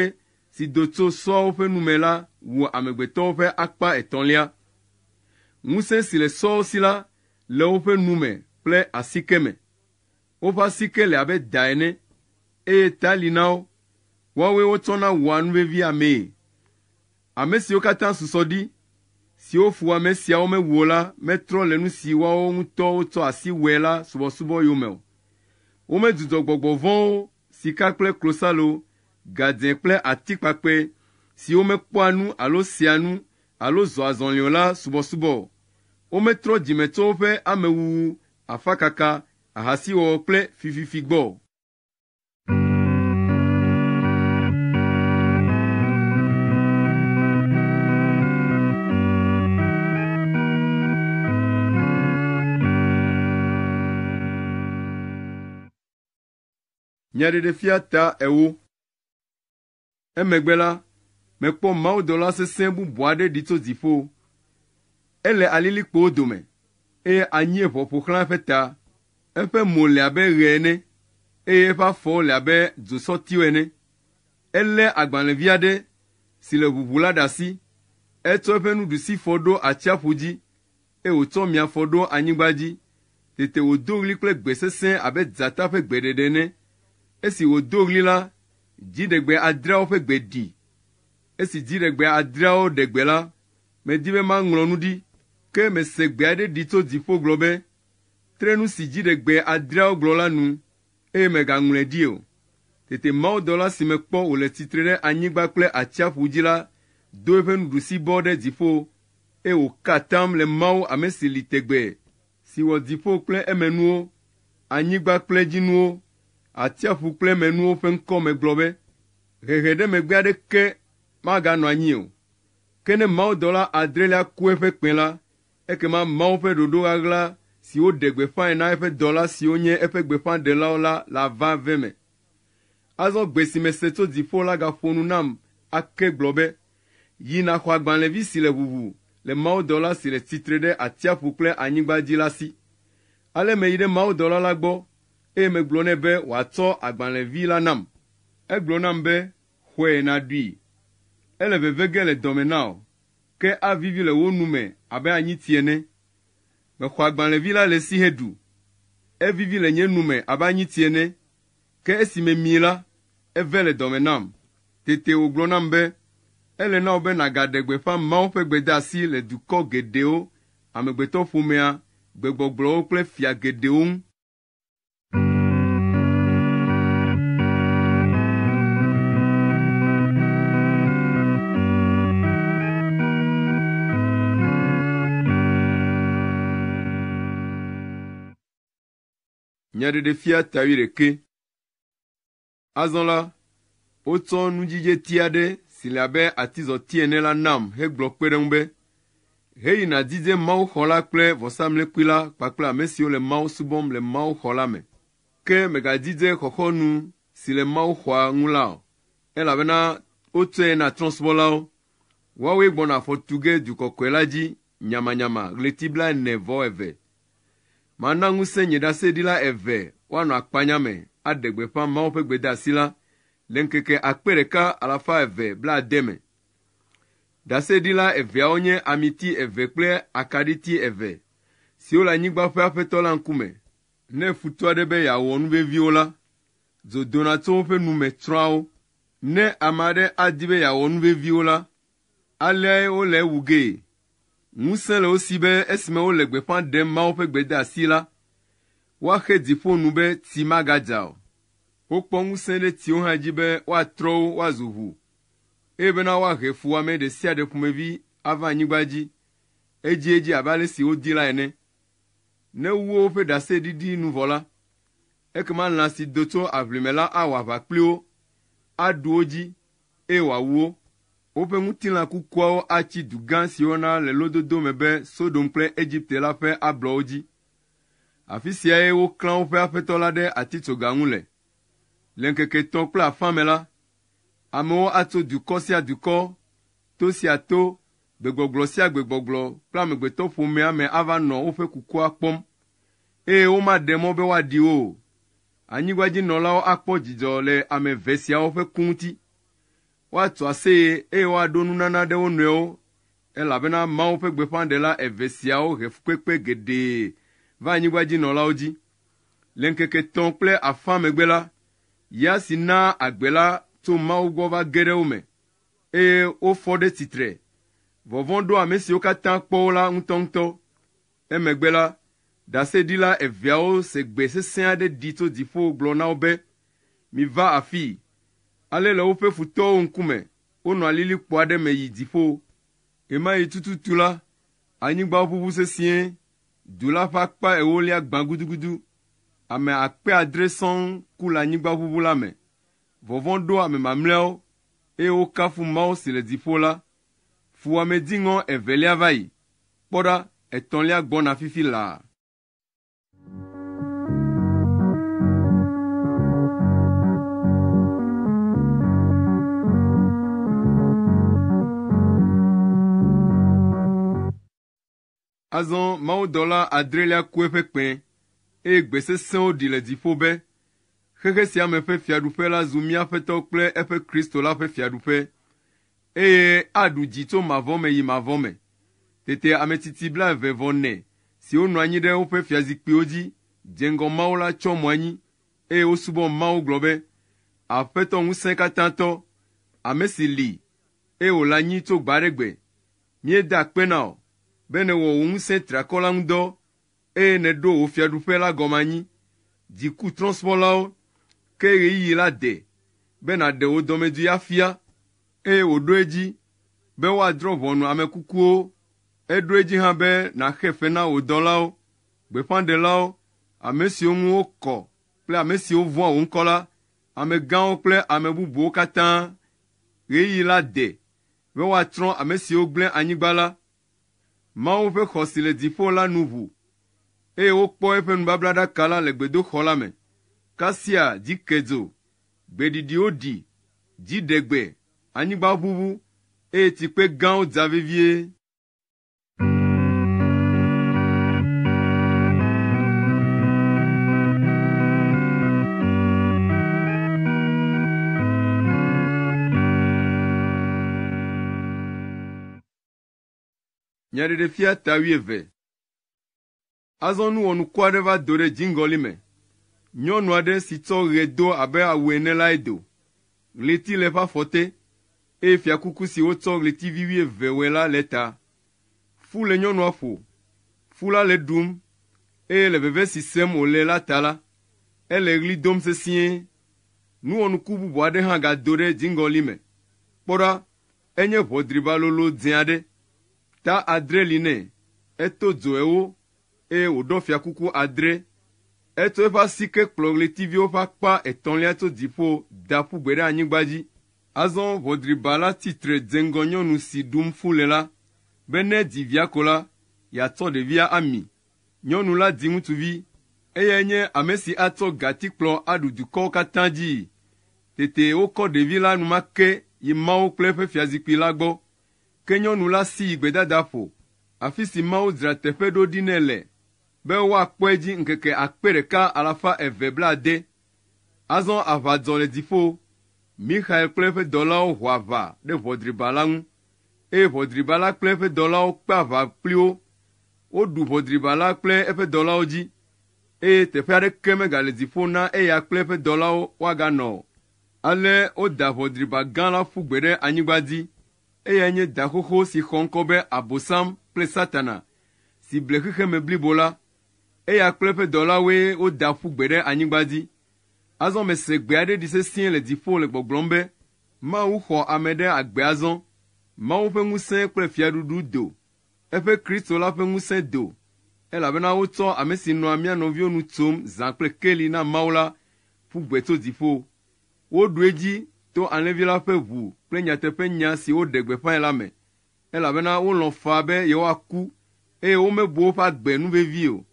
Speaker 1: si do tso sɔwo ƒe nu me la wɔ amegbetɔwo ƒe akpa etɔ̃lia. Ŋusẽ si le sɔwo si la le woƒe nu me kple asike me. Woƒe asike le abe da ene eye ta li na wo. Woawoe wotsɔna wɔa nu vevi amee. Ame siwo katã susɔ ɖi si wofu ame siawo mewu o la metrɔ le nu si woawo ŋutɔ wotsɔ asi wɔe la subɔsubɔ yome o. Womedudzɔ gbɔgbɔ vɔ̃wo, sika kple klosalo, gadze kple atikpakpɛ si womekpɔa nu alo sea nu alo zɔ azɔli o la subɔsubɔ o. Wometrɔ dzimetɔwo ƒe amewuwu, afakaka, ahasiwɔwɔ kple fififi gbɔ o. Nyaɖeɖefia ta ewo. Emegbe la, mekpɔ mawudɔla sesẽ bubu aɖe ɖi tso dziƒo. Ele alilikpowo dome, eye anyieʋɔ ƒo xlã eƒe ta. Eƒe mo le abe ɣe ene, eye eƒe afɔwo le abe dzosɔtiwo ene. Elé agbalẽvi aɖe si le ʋuʋu la ɖe asi. Etsɔ eƒe nuɖusifɔ ɖo atsiaƒu dzi, eye wòtsɔ miafɔ ɖo anyigba dzi. Tete wòdo ɣli kple gbe sesẽ abe dzata ƒe gbeɖeɖe ene esi wòdo ɣli la dziɖegbe adreawo ƒe gbe ɖi esi dziɖegbe adreawo ɖe gbe la medi be maŋlɔ nu ɖi ke mese gbe aɖe ɖi tso dziƒo gblɔ be tre nu si dziɖegbe adreawo gblɔ la nu eye megaŋlɔe ɖi o tete mawudɔla si mekpɔ wòle tsitre ɖe anyigba kple atsiaƒu dzi la do eƒe nuɖusibɔ ɖe dziƒo eye wòka tam le mawu ame si li tegbee si wɔ dziƒo kple emenuwo anyigba kple dzinuwo Atiaƒu kple emenuwo ƒe ŋkɔme gblɔ be, Hehe ɖe megbe aɖeke maganɔ anyi o. Ke ne mawudɔla adrelia ku eƒe kpẽ la, ekema Mawu ƒe ɖoɖo ɣaɣla si woɖe gbeƒãe na eƒe dɔla siwo nye eƒe gbeƒãɖelawo la la va ve me. Azɔ gbe si mese tso dziƒo la gaƒo nu nam ake gblɔ be, “Yi nàxɔ agbalẽvi si le ʋuʋu le mawudɔla si le tsitre ɖe atiaƒu kple anyigba dzi la si.” Ale meyi ɖe mawudɔla la gbɔ eye megblɔ nɛ be wòatsɔ agbalẽvi la nam egblɔ nam be xɔe naɖui ele veve ge le dɔme na o ke avivi le wo nu me abe anyitsi ene mexɔ agbalẽvi la le si heɖu evivi le nye nu me abe anyitsi ene ke esime mi la eve le dɔme nam tete wògblɔ nam be ele na wo be nagaɖe gbeƒã mawo ƒe gbedeasi le dukɔ geɖewo amegbetɔ ƒomea gbegbɔgblɔwo kple fia geɖewo ŋu Nyaɖeɖefia tawi ɖeke. Azɔ la, wotsɔ nudzidzeti aɖe si le abe atizɔti ene la nam hegblɔ kpe ɖe ŋu be, heyina didze mawo xɔ la kple vɔsamlekpui la kpakple ame siwo le mawo subɔm le mawo xɔ la me. Ke mègadzidze xɔxɔnu si le mawo xɔa ŋu la o, elabena wotsɔe na trɔ̃subɔlawo. Woawoe gbɔna afɔ tu ge dukɔkɔe la dzi nyamanyama ɣleti blaene vɔ eve. Mana ŋusẽ nye ɖaseɖila eve woanɔ akpanya me aɖe gbeƒã Mawu ƒe gbedeasi la le ŋkeke akpe ɖeka alafa eve blaade me. Ɖaseɖila eveawo nye amiti eve kple akaɖiti eve siwo le anyigba ƒe aƒetɔ la ŋkume. Ne futɔ aɖe be yeawɔ nuveviwo la, dzo dona tso woƒe nu me Ne ame aɖe adi be yeawɔ nuveviwo la, aleae wole ewu gee ŋusẽ le wo si be esime wole gbeƒã ɖem mawo ƒe gbedeasi la woaxe dziƒo nu be tsi magadza o wokpɔ ŋusẽ ɖe tiwo hã dzi be woatrɔ wo woazu ʋu eye bena woahe fu ame ɖe sia ɖe ƒomevi ava anyigba dzi edziedzi abe ale si wodi la ene ne wo woƒe ɖase ɖiɖi nu vɔ la ekema lã si do tso aʋlime la awɔ aʋa kpli wo aɖu wo dzi eye wòawu wo Woƒe ŋutilã kukuawo atsi du gã siwo na le lododo me be Sodom kple Egipte la ƒe ablɔwo dzi. Afi siae woklã woƒe aƒetɔ la ɖe atitsoga ŋu le. Le ŋkeke tɔ̃ kple afã me la, amewo atso dukɔ sia dukɔ, to sia to, gbegbɔgblɔ sia gbegbɔgblɔ kple amegbetɔ ƒomea me ava nɔ woƒe kukua kpɔm, eye womaɖe mɔ be woaɖi wo o. Anyigbadzinɔlawo akpɔ dzidzɔ le ame ve siawo ƒe ku ŋuti woatso aseye eye woaɖo nunana ɖe wo nɔewo elabena mawu ƒe gbeƒãɖela eve siawo he fukpekpe geɖee va anyigbadzinɔlawo dzi le ŋkeke tɔ̃ kple afã megbe la ya si na agbe la tso mawu gbɔ va ge ɖe wo me eye wofɔ ɖe tsitre vɔvɔ̃ ɖo ame siwo katã kpɔ wo la ŋutɔŋutɔ emegbe la daseɖila eveawo se gbe sesẽ aɖe ɖi tso dziƒo gblɔ na wo be miva afii ale le woƒe futɔwo ŋkume wonɔ alilikpo aɖe me yi dziƒo ema yi tututu la anyigba ʋuʋu sesĩe du la ƒe akpa ewolia gbã gudugudu ame akpe adre sɔŋ ku le anyigba ʋuʋu la me vɔvɔ̃ ɖo ame mamlɛawo eye wokafu mawo si le dziƒo la fu amediŋɔ evelia va yi kpɔ ɖa etɔ̃lia gbɔna fifi laa Azɔ mawudɔla adrelia koe ƒe kpẽ eye gbe sesẽwo ɖi le dziƒo be xexe sia me ƒe fiaɖuƒe la zu míaƒetɔ kple eƒe kristo la ƒe fiaɖuƒe eye aɖu dzi tso mavɔ me yi mavɔ me tete ametsitsi blaeve vɔ ne siwo nɔ anyi ɖe woƒe fiazikpuiwo dzi dze ŋgɔ mawu la tsɔ mo anyi eye wosubɔ mawu gblɔ be aƒetɔ ŋusẽ katã tɔ ame si li eye wòle anyi tso gbe aɖe gbe míeda akpe na o be nèwɔ wò ŋusẽ trakɔla ŋu dɔ eye nèɖo wò fiaɖuƒe la gɔme anyi dziku trɔsmɔlawo ke ɣeyiɣi la de be nàɖe wò dɔmedzoe afia eye wòɖo edzi be woadrɔ̃ ʋɔnu ame kukuwo eɖo edzi hã be nàxe fe na wò dɔlawo gbeƒãɖelawo ame siwo ŋu wokɔ kple ame siwo vɔ̃a wò ŋkɔ la amegãwo kple ame bubuwo katã ɣeyiɣi la de be woatrɔ ame siwo gblẽ anyigba la mawu ƒe xɔ si le dziƒo la nu ʋu eye wokpɔ eƒe nubablaɖaka la le gbedoxɔ la me kasia dzi kedzo gbeɖiɖiwo ɖi dziɖegbe anyigba ʋuʋu eye tikpe gãwo dza vevie Nyaɖeɖefia ta wuieve. Azɔ nuwɔnuku aɖe va do ɖe dziŋgɔli me. Nyɔnu aɖe si tsɔ ɣe do abe awu ene lae do. Ɣleti le eƒe afɔte eye fiakuku si wotsɔ ɣletivi wuieve wɔe la le ta. Fu le nyɔnua ƒo. Fu la le ɖum eye le veve si sem wòle la ta la, ele ɣli dom sesĩe. Nuwɔnuku bubu aɖe hã gado ɖe dziŋgɔli me. Kpɔ enye ʋɔdriba lolo dze aɖe ta adre li nɛ eto dzo ewo eye wòɖɔ fiakuku adre eto eƒe asi ke kplɔ ɣletiviwo ƒe akpa etɔ̃lia tso dziƒo da ƒu gbe ɖe anyigba dzi azɔ ʋɔdriba la tsitre dze ŋgɔ nyɔnu si ɖum fu le la be ne di via ko la yeatsɔ ɖevia ami nyɔnu la di ŋutsuvi eye nye ame si atsɔ gatikplɔ aɖu dukɔwo katã dzii tete wokɔ ɖevi la numake yi mawo kple eƒe fiazikpui la gbɔ Ke nyɔnu la si yi gbedadaƒo, afi si Mawu dzra teƒe ɖo ɖi nɛ le, be woakpɔ edzi ŋkeke akpe ɖeka alafa eve blaade. Azɔ aʋa dzɔ le dziƒo. Mixael kple eƒe dɔlawo ho aʋa ɖe ʋɔdriba la ŋu, eye ʋɔdriba la kple eƒe dɔlawo kpe aʋa kpli wo. Woɖu ʋɔdriba la kple eƒe dɔlawo dzi, eye teƒe aɖeke megale dziƒo na eya kple eƒe dɔlawo woaganɔ Ale woda ʋɔdriba gã la ƒu gbe ɖe anyigba dzi eya nye daxoxo si xɔ ŋkɔ be Abosam kple Satana si ble xexeme blibo la, eya kple eƒe dɔlawoe woda ƒu gbe ɖe anyigba dzi. Azɔ mese gbe aɖe ɖi sesĩe le dziƒo le gbɔgblɔm be, Mawu xɔ ame ɖe agbe azɔ. Mawu ƒe ŋusẽ kple fiaɖuɖu do. Eƒe kristo la ƒe ŋusẽ do. Elabena wotsɔ ame si nɔa mía nɔviwo nu tsom zã kple keli na Mawu la ƒu gbe tso dziƒo. Woɖoe dzi to alẽvi la ƒe ʋu kple nyateƒe nya si woɖe gbeƒãe la me elabena wolɔ̃ faa be yewoaku eye womebu woƒe agbe nu vevi o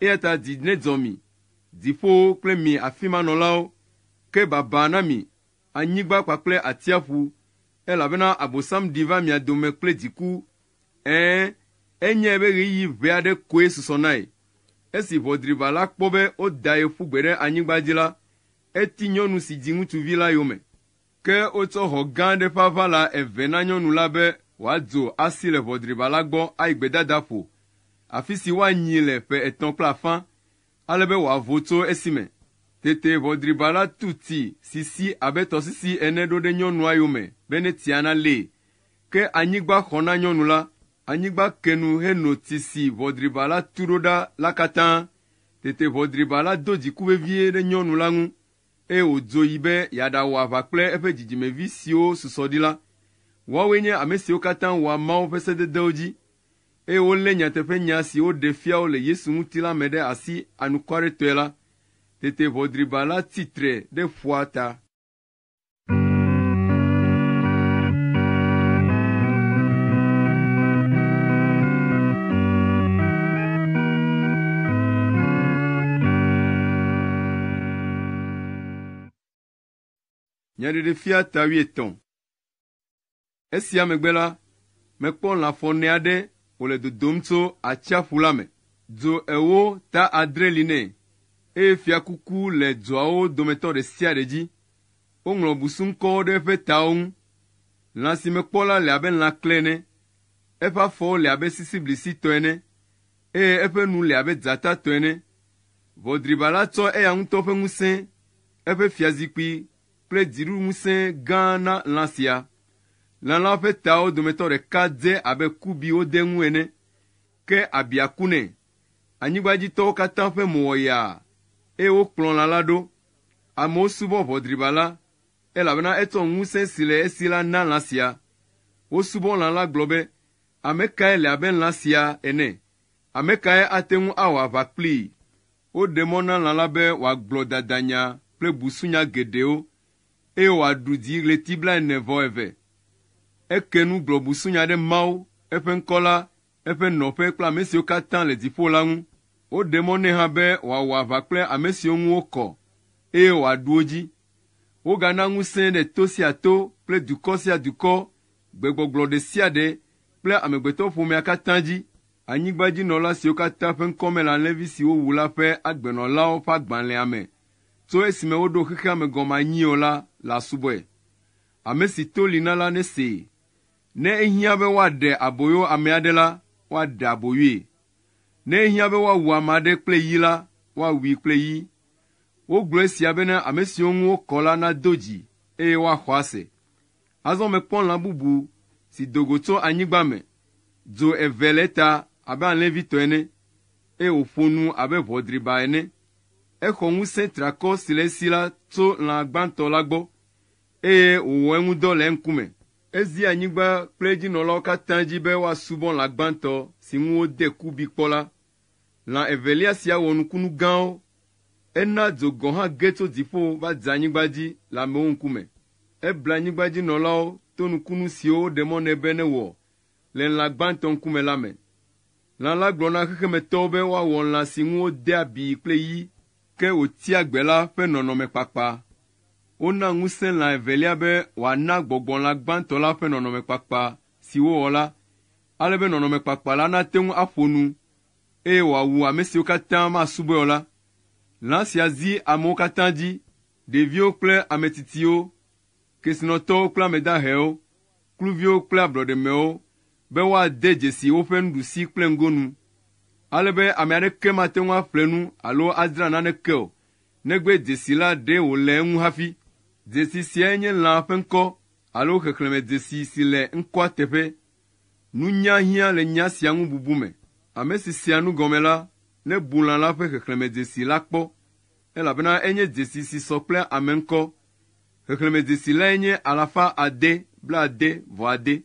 Speaker 1: eya ta dzi nedzɔ mi dziƒowo kple mi afi ma nɔlawo ke baba na mi anyigba kpakple atiaƒu elabena abosam ɖi va mia dome kple dziku ɛɛ enye be ɣeyiɣi ʋɛ aɖe koe susɔ nae esi ʋɔdriba la kpɔ be woda ye ƒu gbe ɖe anyigba dzi la eti nyɔnu si dzi ŋutsuvi la yome ke wotsɔ xɔ gã aɖe ƒe aʋala eve na nyɔnu la be wòadzo asi le ʋɔdriba la gbɔ ayi gbedadaƒo afi si woanyi le ƒe etɔ̃ kple afã alebe wòavo tso esime tete ʋɔdriba la tu ti si abe tɔsisi ene ɖo ɖe nyɔnua yome be netia na lee ke anyigba xɔ na nyɔnu la anyigba kenu heno ti si ʋɔdriba la tu ɖo ɖa la katã tete ʋɔdriba la do dziku vevie ɖe nyɔnu la ŋu eye wòdzo yi be yeaɖawɔ aʋa kple eƒe dzidzimevi siwo susɔ ɖi la woawoe nye ame siwo katã wɔa mawo ƒe sededewo dzi eye wolé nyateƒenya si woɖe fiawo le yesu ŋuti la me ɖe asi anukwaretɔe la tete ʋɔdriba la tsitre ɖe ƒua ta Nyaɖeɖefia ta wuietɔ̃. Esia megbe la, mekpɔ lãfɔ nɛ aɖe wòle dodom tso atsiaƒu la me. Dzo ewo ta adre li nɛ eye fiakuku le dzoawo dometɔ ɖe sia ɖe dzi. Woŋlɔ busuŋkɔwo ɖe eƒe tawo ŋu. Lã si mekpɔ la le abe lã klẽ ene. Eƒe afɔwo le abe sisiblesitɔ ene eye eƒe nu le abe dzata tɔ ene. Ʋɔdriba la tsɔ eya ŋutɔ ƒe ŋusẽ, eƒe fiazikpui kple dziɖuŋusẽ gã na lã sia. Lã la ƒe tawo dometɔ ɖeka dze abe kubi wode ŋu ene, ke abia ku nɛ. Anyigbadzitɔwo katã ƒe mo wɔ yaa, eye wokplɔ lã la ɖo. Amewo subɔ ʋɔdriba la, elabena etsɔ ŋusẽ si le esi la na lã sia. Wosubɔ lã la gblɔ be, ame kae le abe lã sia ene? Ame kae ate ŋu awɔ aʋa kplii? Woɖe mɔ na lã la be wòagblɔ dadanya kple busunya geɖewo eye wòaɖu dzi ɣleti blaene vɔ eve. Eke nu gblɔ busunya ɖe Mawu, eƒe ŋkɔ la, eƒe nɔƒe kple ame siwo katã le dziƒo la ŋu. Woɖe mɔ nɛ hã be wòawɔ aʋa kple ame siwo ŋu wokɔ eye wòaɖu wo dzi. Wogana ŋusẽ ɖe to sia to kple dukɔ sia dukɔ, gbegbɔgblɔ ɖe sia ɖe kple amegbetɔ ƒomea katã dzi. Anyigbadzinɔla siwo katã ƒe ŋkɔme le alẽvi si wowu la ƒe agbenɔlawo ƒe agbalẽa me. Tso esime woɖo xexea me gɔme anyi o la, La asubɔe. Ame si to li na la nesee. Ne ehiã be woaɖe aboyo ame aɖe la, woaɖe aboyoe. Ne ehiã be woawu ame aɖe kple yi la, woawui kple yi. Wogblɔ esia bena ame siwo ŋu wokɔ la nado dzi eye woaxɔ ase. Azɔ mekpɔ lã bubu si do tso anyigba me, dzo eve le ta abe alẽvitɔ ene, eye wòƒo nu abe ʋɔdriba ene. Exɔ ŋusẽ trakɔ si le esi la tso lã gbãtɔ la gbɔ eye wòwɔ eŋu dɔ le ŋkume. Ezi anyigba kple edzinɔlawo katã dzi be woasubɔ lã gbãtɔ si ŋu wode kubi kpɔ la. Lã evelia sia wɔ nukunu gãwo. Ena dzogɔ hã ge tso dziƒo va dze anyigba dzi le amewo ŋkume. Ebla anyigba to nukunu siwo ɖe mɔ nɛ be ne wɔ le lã gbãtɔ ŋkume la me. Lã la gblɔ na xexemetɔwo be woawɔ lã si ŋu wode abi kple yi ke wòtia gbe la ƒe nɔnɔmekpakpa wona ŋusẽ lã evelia be wòana gbɔgbɔ lã gbãtɔ la ƒe nɔnɔmekpakpa si wowɔ la alebe nɔnɔmekpakpa la nate ŋu aƒo nu eye wòawu ame siwo katã masubɔe o la lã sia zi amewo katã dzi ɖeviwo kple ametsitiwo kesinɔtɔwo kple amedahewo kluviwo kple ablɔɖemewo be woade dzesi woƒe nuɖusi kple ŋgonu alebe ame aɖeke mate ŋu aƒle nu alo adra naneke o negbe dzesi la ɖe wòle eŋu hafi Desi si enye lan fen ko, alo ke kleme desi si le enkwa tepe, nou nyan hiyan le nyan si anwou bouboume. Ame si si anwou gome la, le bou lan la fe ke kleme desi lakpo, el apena enye desi si sople amen ko, ke kleme desi le enye alafa ade, bla ade, vwa ade.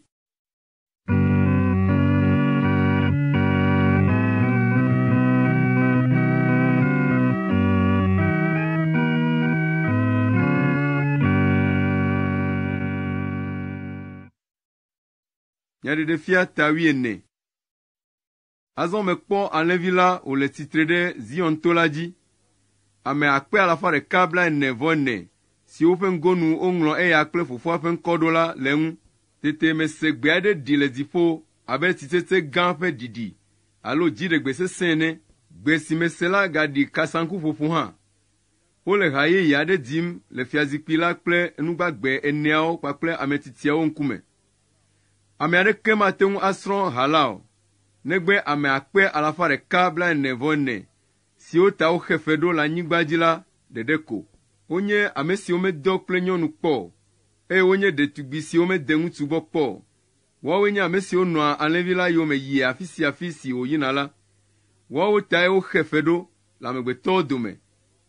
Speaker 1: Nyaɖeɖefia ta wuiene. Azɔ mekpɔ alẽvi la wòle tsitre ɖe Zion to la dzi. Ame akpe alafa ɖeka blaene vɔ ene siwo ƒe ŋgonu woŋlɔ eya kple fofoa ƒe ŋkɔ ɖo la le ŋu. Tete mese gbe aɖe ɖi le dziƒo abe tsitsetse gã ƒe ɖiɖi alo dziɖegbe sesẽ ene. Gbe si mese la gaɖi kasaŋkuƒoƒo hã. Wole ha yeye aɖe dim le fiazikpui la kple nugbagbe eneawo kpakple ame tsitsiawo ŋkume. Ame aɖeke mate ŋu asrɔ̃ ha la o, negbe ame akpe alafa ɖeka blaene-vɔ-ene siwo ta woxe fe ɖo le anyigba dzi la ɖeɖe ko. Wonye ame siwo medɔ kple nyɔnu kpɔ o, eye wonye ɖetugbi siwo mede ŋutsu gbɔ kpɔ o. nye ame siwo nɔa alẽvi la yome yia afi sia afi si wòyina la. Woawo tae woxe fe ɖo le amegbetɔwo dome,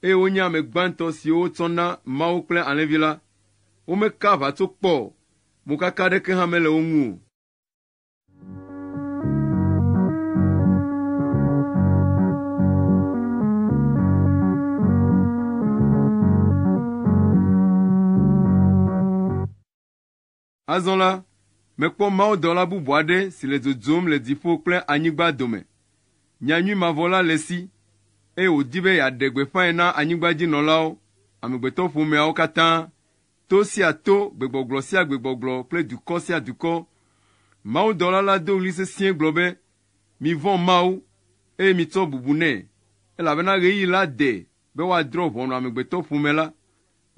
Speaker 1: eye wonye ame gbãtɔ siwo wotsɔ na Mawu kple alẽvi la. Womeka aʋatso kpɔ o, mokaka aɖeke hã mele wo ŋu o. Azɔ la, mekpɔ mawudɔla bubu aɖe si le dzodzom le dziƒo kple anyigba dome. Nyanyui mavɔ la le si, eye wòdi be yeaɖe gbeƒãe na anyigbadzinɔlawo, amegbetɔ ƒomeawo katã to sia to, gbegbɔgblɔ sia gbegbɔgblɔ kple dukɔ sia dukɔ. Mawudɔla la do ɣli sesĩe gblɔ be, mivɔ̃ Mawu, eye mitsɔ bubu nɛ, elabena ɣeyiɣi la de be woadrɔ̃ ʋɔnu amegbetɔ ƒome la.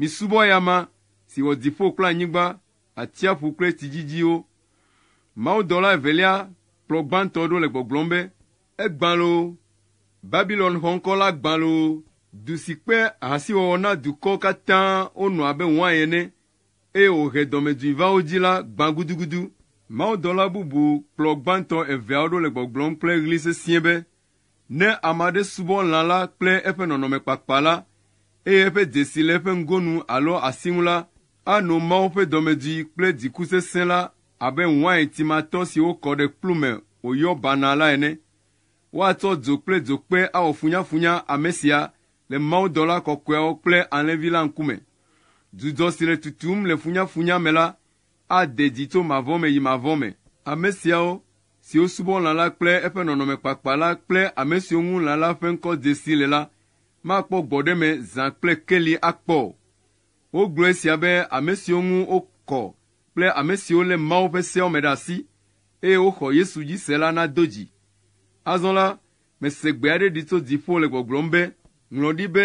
Speaker 1: Misubɔ yama si wɔ dziƒo kple anyigba, atsiaƒu kple tsidzidziwo. Mawudɔla evelia kplɔ gbãtɔ ɖo le gbɔgblɔm be, egbã loo, Babilɔn xɔŋkɔ la gbã loo. Du si kpe ahasiwɔwɔ na dukɔ katã wonɔ abe wain ene, eye wòhe dɔmedzoe va wo dzi la gbã gudugudu. Mawudɔla bubu kplɔ gbãtɔ eveawo ɖo le gbɔgblɔm kple ɣli sesĩe be, ne ame aɖe subɔ lã la kple eƒe nɔnɔmekpakpa la, eye eƒe dzesi le eƒe ŋgonu alo asinu la, anɔ Mawu ƒe dɔmedzoe kple dziku sesẽ la abe wain timatɔ si wokɔ ɖe kplu me wòyɔ bana la ene. Woatsɔ dzo kple dzokpe awɔ funyafunya ame sia le mawudɔla kɔkɔeawo kple alẽvi la ŋkume dzudzɔ si le tutum le funyafunya me la ade dzi tso mavɔ me yi mavɔ me ame siawo siwo subɔ lã la kple eƒe nɔnɔmekpakpa la kple ame siwo ŋu lã la ƒe ŋkɔ dzesi le la makpɔ gbɔɖeme zã kple keli akpɔ o wogblɔ esia be ame siwo ŋu wokɔ kple ame siwo lé mawo ƒe seawo me ɖe asi eye woxɔ yesu dzi se la nado dzi azɔ la mese gbe aɖe ɖi tso dziƒo le gbɔgblɔm be ŋlɔ ɖi be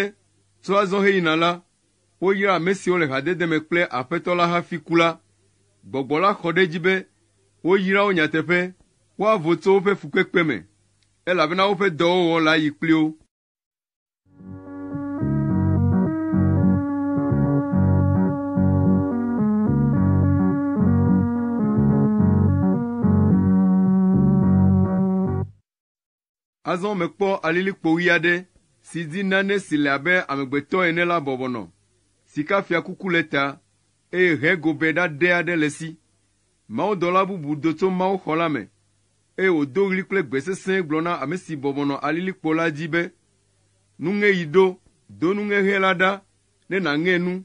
Speaker 1: tso azɔ heyina la woyra ame siwo le hadede me kple aƒetɔ la hafi ku la gbɔgbɔ la xɔ ɖe edzi be woyra wo nyateƒe woavo tso woƒe fukpekpe me elabena woƒe dɔwɔwɔ la yi kpli wo. azɔ mekpɔ alilikpo ɣi aɖe si dzi nane si le abe amegbetɔ ene la bɔbɔnɔ sika fiakuku le ta eye he gobe ɖaɖe aɖe le si mawudɔla bubu do tso mawu xɔ la me eye wòdo ɣli kple gbe gblɔ na ame si bɔbɔnɔ alilikpo la dzi be nuŋeyi ɖo do nuŋehe la ɖa ne nàŋe nu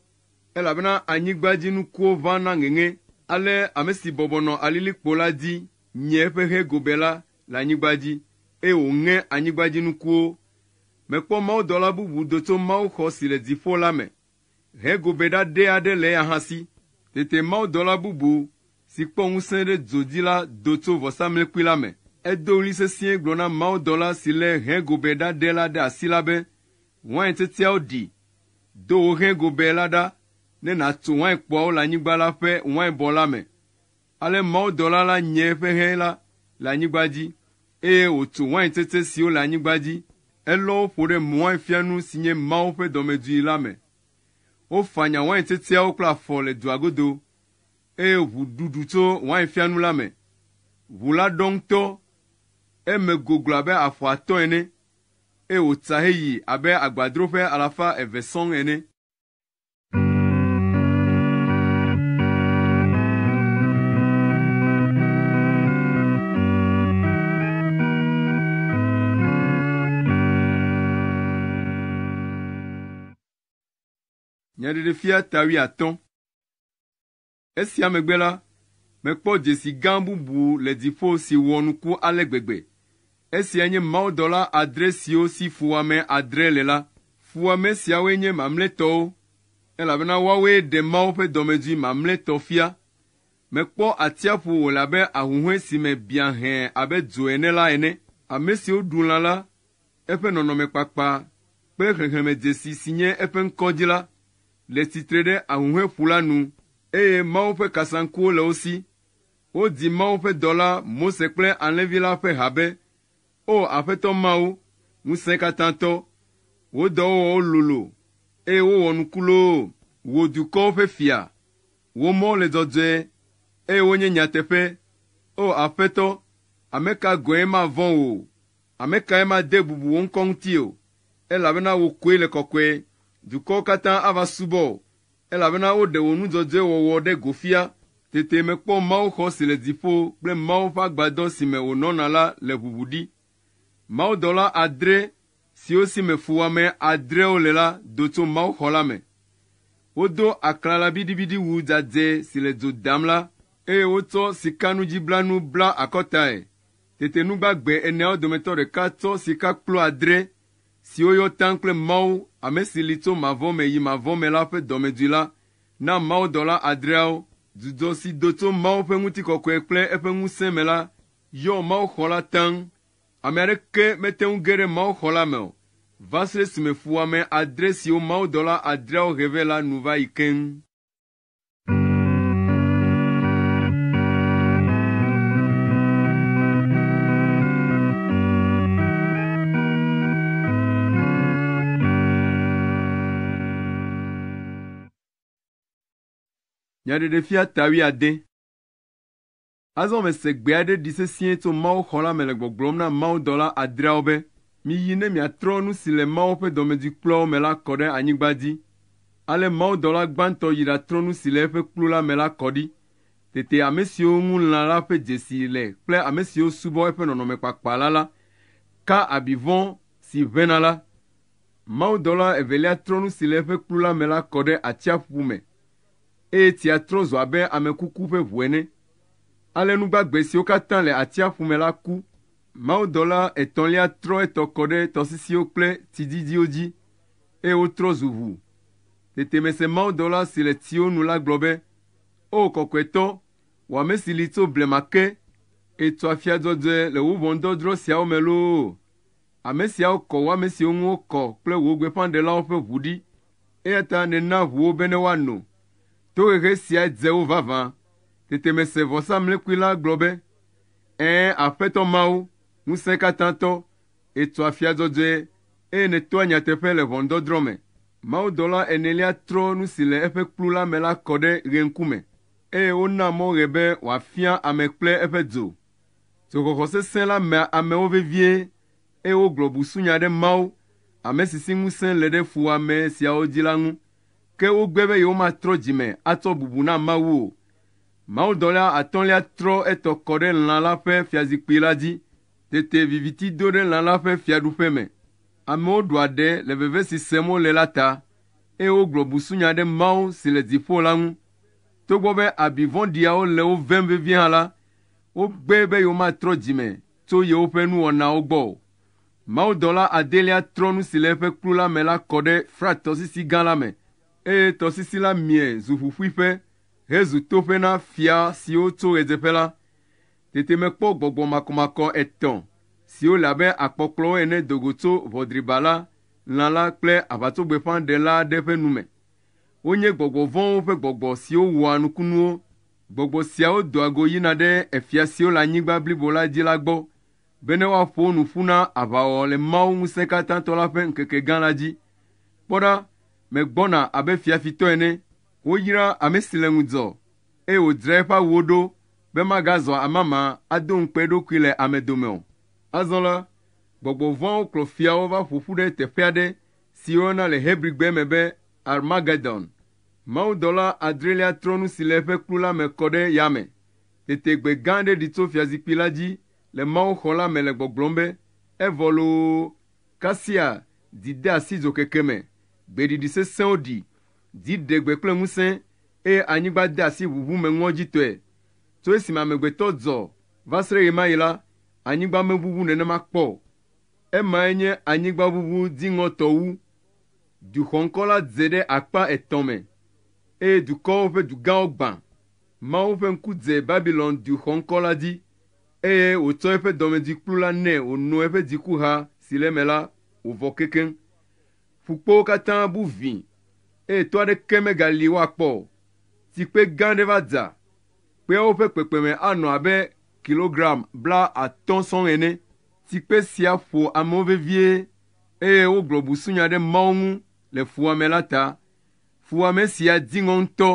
Speaker 1: elabena anyigbadzinukuwo ʋã na ŋeŋe ale ame si bɔbɔnɔ alilikpo la dzi nye eƒe he gobe la le anyigba dzi eye wòŋe anyigbadzinukuwo mekpɔ mawudɔla bubu do tso mawu xɔ si le dziƒo la me hegobeɖa ɖe aɖe le eya hã si tete mawudɔla bubu si kpɔ ŋusẽ ɖe dzo dzi la do tso vɔsamlekpui la me edo ɣli sesĩe gblɔ na mawudɔla si lé hegobeɖa ɖe la ɖe asi la be wain tetiawo ɖi do wo hegobe la ɖa ne nàtso wain kpɔawo le anyigba la ƒe wain bɔ la me ale mawudɔla la nye eƒe he la le anyigba dzi eye wòtso wain tete siwo le anyigba dzi elɔ wo ƒo ɖe mɔwainfianu si nye Mawu ƒe dɔmedzoe la me. Wofanya wain teteawo kple afɔ le dua godo, eye ʋu ɖuɖu tso wainfianu la me. Ʋu la ɖɔ ŋutɔ, eme goglo abe afɔ atɔ ene, eye wòtsa heyi abe agbadroƒe alafa eve sɔŋ ene. Nyaɖeɖefia tawi atɔ̃. Esia megbe la, mekpɔ dzesi gã bubu le dziƒo si wɔ nuku ale gbegbe. Esia nye mawudɔla adre siwo si fuame adre le la. Fuame siawoe nye mamlɛtɔwo, elabena woawoe ɖe Mawu ƒe dɔmedzoe mamlɛtɔ fia. Mekpɔ atsiaƒu wòle abe ahuhɔe si me biã hɛ̃ abe dzo ene la ene. Ame siwo ɖu lã la, eƒe nɔnɔmekpakpa kple xexlẽmedzesi si nye eƒe ŋkɔ la le tsitre ɖe ahuhɔeƒu la nu eye Mawu ƒe kasaŋkuwo le wo si. Wodi Mawu ƒe dɔla Mose kple alẽvi la ƒe ha be, O aƒetɔ Mawu, ŋusẽ katãtɔ, wò dɔwɔwɔwo lolo eye wowɔ nukulowo, wò dukɔwo ƒe fia, wò mɔwo le dzɔdzɔe eye wonye nyateƒe. O aƒetɔ, ame ka gɔ̃e ma vɔ̃ o, ame kae ma de bubu wo ŋkɔ ŋuti o, elabena wò koe le kɔkɔe. Dukɔwo katã ava subɔ elabena woɖe wò nudzɔdzɔe wɔwɔ ɖe gofia. Tete mekpɔ Mawu xɔ si le dziƒo kple Mawu ƒe agbadɔ si me wònɔna la le ʋuʋu ɖi. Mawudɔla adre siwo si me fuwɔame adrewo le la do tso mawuxɔ la me. Wodo aklala biɖibiɖi wu dzadzɛ si le dzo dam la, eye wotsɔ sikanudziblanu bla akɔtae. Tete nu gbagbe eneawo dometɔ ɖeka tsɔ sikakplu adre siwo yɔ taŋ kple Mawu, ame si li tso mavɔ me yi mavɔ me la ƒe dɔmedui la, na mawudɔla adreawo, dzudzɔ si do tso Mawu ƒe ŋutikɔkɔe kple eƒe ŋusẽ me la, yɔ mawuxɔ la taŋ. Ame aɖeke mete ŋu ge ɖe mawuxɔ la me o, va se esime ƒoame adre siwo mawudɔla adreawo he vɛ la nu va yi keŋ. Fiaɖeɖefia tawuiade. Azɔ mese gbe aɖe ɖi sesĩe tso Mawu xɔ la me le gbɔgblɔm na mawudɔla adreawo be miyi ne miatrɔ nu si le Mawu ƒe dɔmedzikpɔlawo me la kɔ ɖe anyigba dzi. Ale mawudɔla gbãtɔ yi ɖatrɔ nu si le eƒe kplu la me la kɔ ɖi. Tete ame siwo ŋu lã la ƒe dzesi le kple ame siwo subɔ eƒe nɔnɔmekpakpa la la ka abivɔ si ʋẽna la. Mawudɔla evelia trɔ nu si le eƒe kplu la me la kɔ ɖe atsiaƒu me eye tsia trɔ zɔ abe amekuku ƒe ʋu ene ale nugbagbe siwo katã le atsiaƒu me la ku mawudɔla etɔ̃lia trɔ etɔ kɔ ɖe tɔsisiwo kple tididiwo dzi eye wotrɔ zu ʋu tetemese mawudɔla si le tsiwo nu la gblɔ be o kɔkɔetɔ wɔ ame si li tso blema ke etsɔ afiadzɔdzɔe le wo ʋɔnudɔdrɔ̃ siawo me loo ame siawo kɔ wo ame siwo ŋu wokɔ kple wo gbeƒãɖelawo ƒe ʋu ɖi eya ta nena ʋu be ne woano Tohehe sia dze wo vavã. Tetemese vɔsamlekpui la gblɔ be, Ɛɛ aƒetɔ mawo, ŋusẽ katã tɔ, etsɔ afia dzɔdzɔe eye nètɔa nyateƒe le ʋɔnudɔdrɔ̃ me. Mawudɔla enelia trɔ nu si le eƒe kplu la me la kɔ ɖe ɣe ŋkume eye wona mɔ ɣe be wòafia ame kple eƒe dzo. Dzoxɔxɔ sesẽ la me amewo vevie eye wogblɔ busunya ɖe Mawu, ame si si ŋusẽ le ɖe ƒoame siawo dzi la ŋu ke wogbe be yewomatrɔ dzime atsɔ bubu na mawu o mawudɔla atɔlia trɔ etɔ kɔ ɖe lã la ƒe fiazikpui e la dzi tete viviti do ɖe lã la ƒe fiaɖuƒe me amewo ɖua ɖe le veve si sem wole la ta eye wogblɔ busunya ɖe mawu si le dziƒo la ŋu togbɔ be abivɔɖiawo le wo vem vevie hã la wogbe be yewomatrɔ dzime tso yewoƒe nuwɔnawo gbɔ mawudɔla adelia trɔ nu si le eƒe kplu la me la kɔ ɖe frat gã la me eye tɔsisi la mie zu ƒuƒuiƒe hezu toƒe na fia siwo tso ɣedzeƒe la. Tete mekpɔ gbɔgbɔ makɔmakɔ etɔ̃ siwo le abe akpɔkplɔwo ene dogo tso ʋɔdriba la, lã la kple aʋatsogbefãɖela aɖe ƒe nu me. Wonye gbɔgbɔ vɔ̃wo ƒe gbɔgbɔ siwo wɔa nukunuwo. Gbɔgbɔ siawo doa go yina ɖe efia siwo le anyigba blibo la dzi la gbɔ bena woaƒo nu ƒu na aʋawɔwɔ le Mawu ŋusẽkatãtɔ la ƒe ŋkeke gã la dzi. Kpɔ ɖa megbɔna abe fiafitɔ ene. Woyra ame si le ŋudzɔ, eye wòdzra eƒe awuwo ɖo be magazɔ amama ado ŋukpe eɖokui le ame dome o. Azɔ la, gbɔgbɔ vɔ̃wo kplɔ fiawo va ƒo ɖe teƒe aɖe si woyɔna le Hebrigbe me be Armageddon. Mawudɔla adrelia trɔ nu si le eƒe kplu la me kɔ ɖe yame. Tetegbe gã aɖe ɖi tso fiazikpui la dzi le mawuxɔ la me le gbɔgblɔm be evɔ loo kasia dide asi dzokeke me gbeɖiɖi sesẽwo ɖi dziɖegbe kple ŋusẽ eye anyigba de asi ʋuʋume ŋɔdzitɔe tso esime amegbetɔ zɔ va se ɖe ɣe ma yi la anyigba meʋuʋu nenema kpɔ emae nye anyigba ʋuʋu dziŋɔtɔwu duxɔŋkɔ la dze ɖe akpa etɔ̃ me eye dukɔwo ƒe dugãwo gbã mawo ƒe ŋku dze babilɔn duxɔŋkɔ la dzi eye wòtsɔ eƒe dɔmedzikplu la nɛ wòno eƒe dzikuha si le eme la wòvɔ kekeŋ ƒukpowo katã bu vi eye tɔ aɖeke megali woakpɔ o. Tikpe gã aɖe va dza. Kpeawo ƒe kpekpeme anɔ abe kilogram bla atɔ̃ sɔŋ ene. Tikpe sia ƒo amewo vevie eye wogblɔ busunya ɖe Mawu ŋu le fuame la ta. Fuame sia di ŋɔ ŋutɔ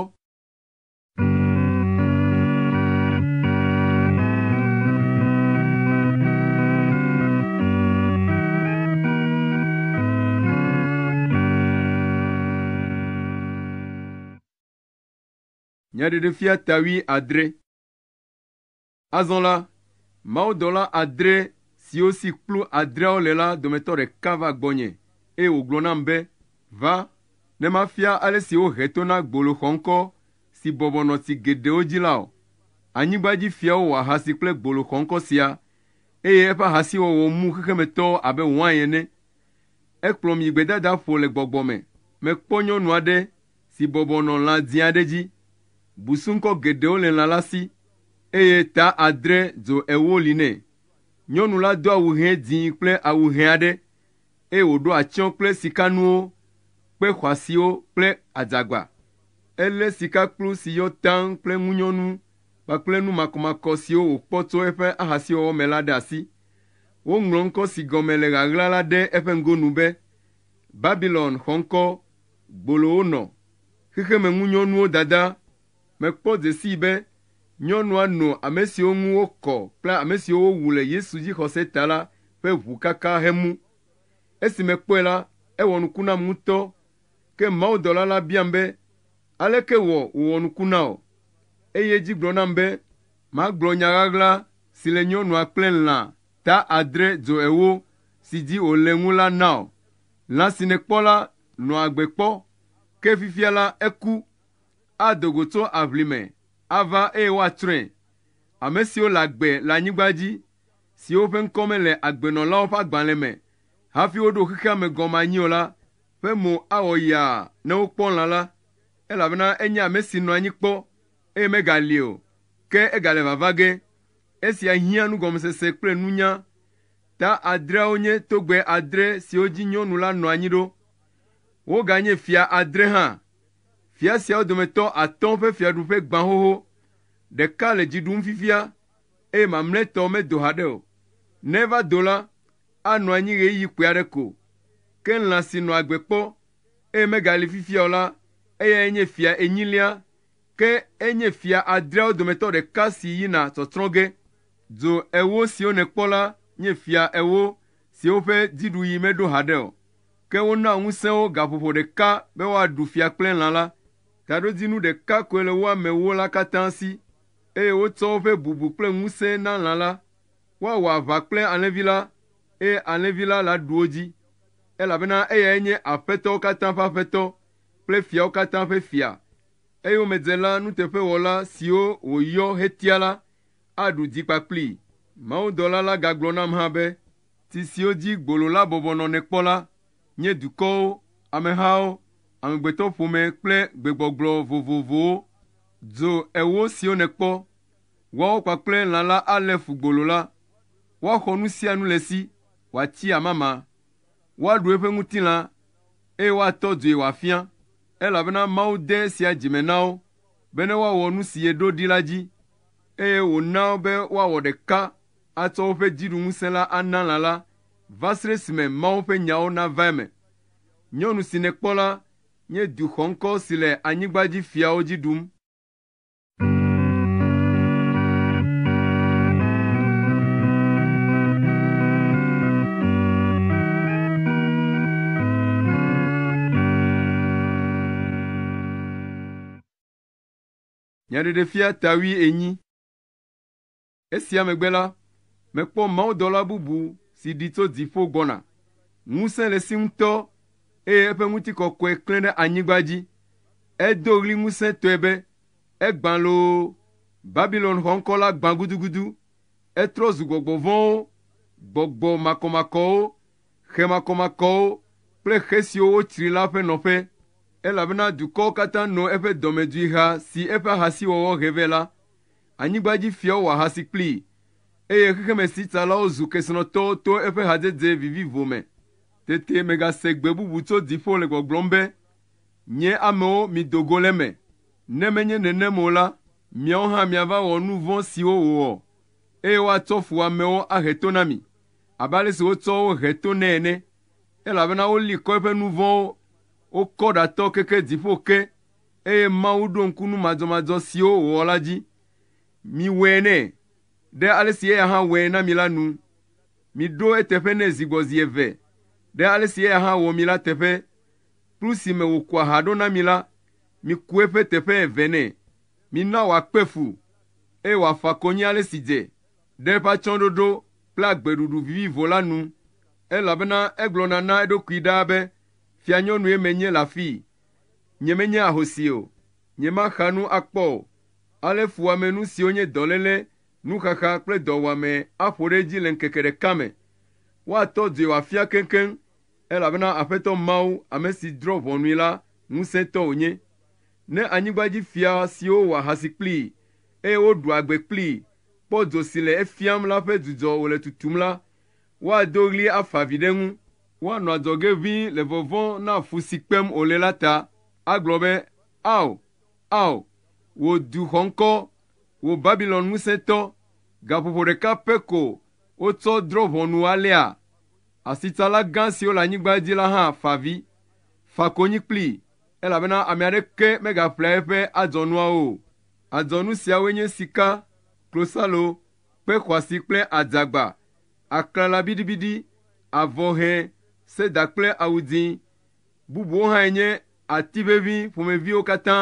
Speaker 1: fia tawi adre. Azɔ la, mawudɔla adre siwo si kplu adreawo le la dometɔ ɖeka va gbɔnye, eye wògblɔ nam be, va, ne fia ale si wohe to na gbolo xɔŋkɔ si bɔbɔnɔ tsi geɖewo dzi la o. Anyigbadzifiawo wɔ ahasi kple gbolo xɔŋkɔ sia, eye eƒe ahasiwɔwɔ mu xexemetɔwo abe wain ene. Ekplɔm yi gbedadaƒo le gbɔgbɔ me. Mekpɔ nyɔnu aɖe si bɔbɔnɔ lã dzĩ aɖe dzi busuŋkɔ geɖewo le lã la si, eye ta adre dzo ewo li nɛ. Nyɔnu la do awu hɛ dzĩ kple awu hɛ aɖe, eye wòɖo atsyɔ̃ kple sikanuwo kple xɔasiwo kple adzagba. Elé sikakplu si yɔ taŋ kple ŋunyɔnu kpakple nu makɔmakɔ siwo wòkpɔ tso eƒe ahasiwɔwɔ me la ɖe asi. Woŋlɔ ŋkɔ si gɔme le ɣaɣla la ɖe eƒe ŋgonu be, Babilon xɔŋkɔ, gbolowo nɔ, xexemeŋunyɔnuwo dada mekpɔ dzesi be nyɔnua nɔ ame siwo ŋu wokɔ kple ame siwo wowu le yesu dzixɔse ta la ƒe ʋu kaka hemu esi mekpɔe la ewɔ nuku nam ŋutɔ ke mawudɔla la biam be aleke wɔ wòwɔ nuku na o eye edzi gblɔ nam be magblɔ nya ɣaɣla si le nyɔnua kple lã ta adre dzo ewo si dzi wòle ŋu la na o lã si nèkpɔ la nɔ agbe kpɔ ke fifia la eku adogo tso aʋlime ava eye woatsrɔ̃e ame siwo le agbe le anyigba dzi siwo ƒe ŋkɔ mele agbenɔlawo ƒe agbalẽ me hafi woɖo xexea me gɔme anyi o la ƒe mo awɔ yaa ne wokpɔ lã la elabena enye ame si nɔ anyi kpɔ eye megali o ke egale vava ge esia hiã nugɔmesese kple nunya ta adreawo nye togbɛ adre siwo dzi nyɔnu la nɔ anyi ɖo woganye fia adre hã Fia siawo dometɔ atɔ̃ ƒe fiaɖuƒe gbã xoxo. Ɖeka le dzi ɖum fifia, eye mamlɛtɔ medo ha ɖe o. Ne va do la, anɔ anyi ɣeyiɣi kpui aɖe ko. Ke lã si nɔ agbe kpɔ, eye megali fifia o la, eyae nye fia enyilia. Ke enye fia adreawo dometɔ ɖeka si yina tsɔtsrɔ̃ ge. Dzo ewo siwo nekpɔ la nye fia ewo siwo ƒe dziɖuɣi meɖo haɖe o. Ke wona ŋusẽwo gaƒoƒo ɖeka be woaɖu fia kple lã la. Taɖodzinu ɖeka koe le wo amewo la katã si, eye wotsɔ woƒe bubu kple ŋusẽ na lã la. Woawɔ aʋa kple alẽvi la, eye alẽvi la la ɖu wo dzi, elabena eyae nye aƒetɔwo katã ƒe aƒetɔ kple fiawo katã ƒe fia. Eye womedze la, nuteƒewɔla siwo wòyɔ hetia la, aɖu dzikpakplii. Mawudɔla la gagblɔ nam hã be, ti siwo dzi gbolo la bɔbɔ nɔ ne kpɔ la nye dukɔwo, amehawo amegbetɔ ƒome kple gbegbɔgblɔ vovovowo dzo ewo siwo nekpɔ woawo kpakple lã la alé fugbolo la woaxɔ nu sia nu le si wòatsi amama woaɖu eƒe ŋutilã eye woatɔ dzoe wòafia elabena mawu de sia dzime na wo be woawɔ nu si yeɖo ɖi la dzi eye wòna wo be woawɔ ɖeka atsɔ woƒe dziɖuŋusẽ la ana lã la va se ɖe me mawu ƒe nyawo nava eme nyɔnu si nekpɔ la nye du xɔŋkɔ si le anyigbadzifiawo dzi ɖum. Nyaɖeɖefia tawui enyi. Esia megbe la, mekpɔ mawudɔla bubu si ɖi tso dziƒo gbɔna. Ŋusẽ le si ŋutɔ eye eƒe ŋutikɔkɔe klẽ ɖe anyigba dzi. Edo ɣli ŋusẽtɔe be egbã loo Babilon xɔ ŋkɔ la gbã gudugudu. Etrɔ zu gbɔgbɔ vɔ̃wo, gbɔgbɔ makɔmakɔwo, xe makɔmakɔwo kple xe siwo wotsri la ƒe nɔƒe. Elabena dukɔwo katã nɔ eƒe dɔmedzoe ha si eƒe ahasiwɔwɔ he vɛ la. Anyigbadzi fiawo wɔ ahasi kplii eye xexemesitsalawo zu kesinɔtɔwo to eƒe hadzedze vivivo me tete megase gbe bubu tso dziƒo le gbɔgblɔm be nye amewo mido go le me ne menye nenem o la miawo hã miava wɔ nu vɔ̃ siwo wòwɔ eye woatsɔ fu amewo ahe to na mi abe ale si wotsɔ wo he to nɛ ene elabena woli kɔ eƒe nu vɔ̃wo wokɔ ɖatɔ keke dziƒo ke eye mawu ɖo ŋku nu madzɔmadzɔ siwo wòwɔ la dzi miwɔe nɛ ɖe ale si eya hã wɔe na mi la nu miɖo eteƒe nɛ zigbɔ eve ɖe ale si eya hã wɔ mi la teƒe kplu si me wòku aha ɖo na mi la miku eƒe teƒe eve nɛ mina wòakpe fu eye wòafa konyi ale si dze ɖe eƒe atsɔɖoɖo kple agbeɖuɖu vivivo la nu elabena egblɔna na eɖokui ɖaa be fianyɔnue menye le afii nye menye ahosi o nye maxa nu akpɔ o ale fuamenu siwo nye dɔléle nuxaxa kple dɔwɔame aƒo ɖe edzi le ŋkeke ɖeka me woatɔ dzowafia keŋkeŋ elabena aƒetɔ mawu ame si drɔ̃ ʋɔnui la ŋusẽtɔ wònye ne anyigbadzifia siwo wɔ ahasi kplii eye woɖu agbe kplii kpɔ dzo si le efiam la ƒe dzudzɔ wòle tutum la woado ɣli afa avi ɖe ŋu woanɔ adzɔge ʋĩi le vɔvɔ̃ na fu si kpem wòle la ta agblɔ be ao ao wò du xɔŋkɔ wò babilɔn ŋusẽtɔ gaƒoƒo ɖeka pe ko wotsɔ drɔ ʋɔnu alea asitsala gã siwo le anyigba dzi la hã favi fa konyi kpli elabena ame aɖeke megaƒle eƒe adzɔnuawo o adzɔnu siawoe nye sika klosalo kpe xɔasi kple adzagba aklala biɖibiɖi avɔhɛ seda kple awu dzĩ bubuwo hãe nye ati ʋeʋĩ ƒomeviwo katã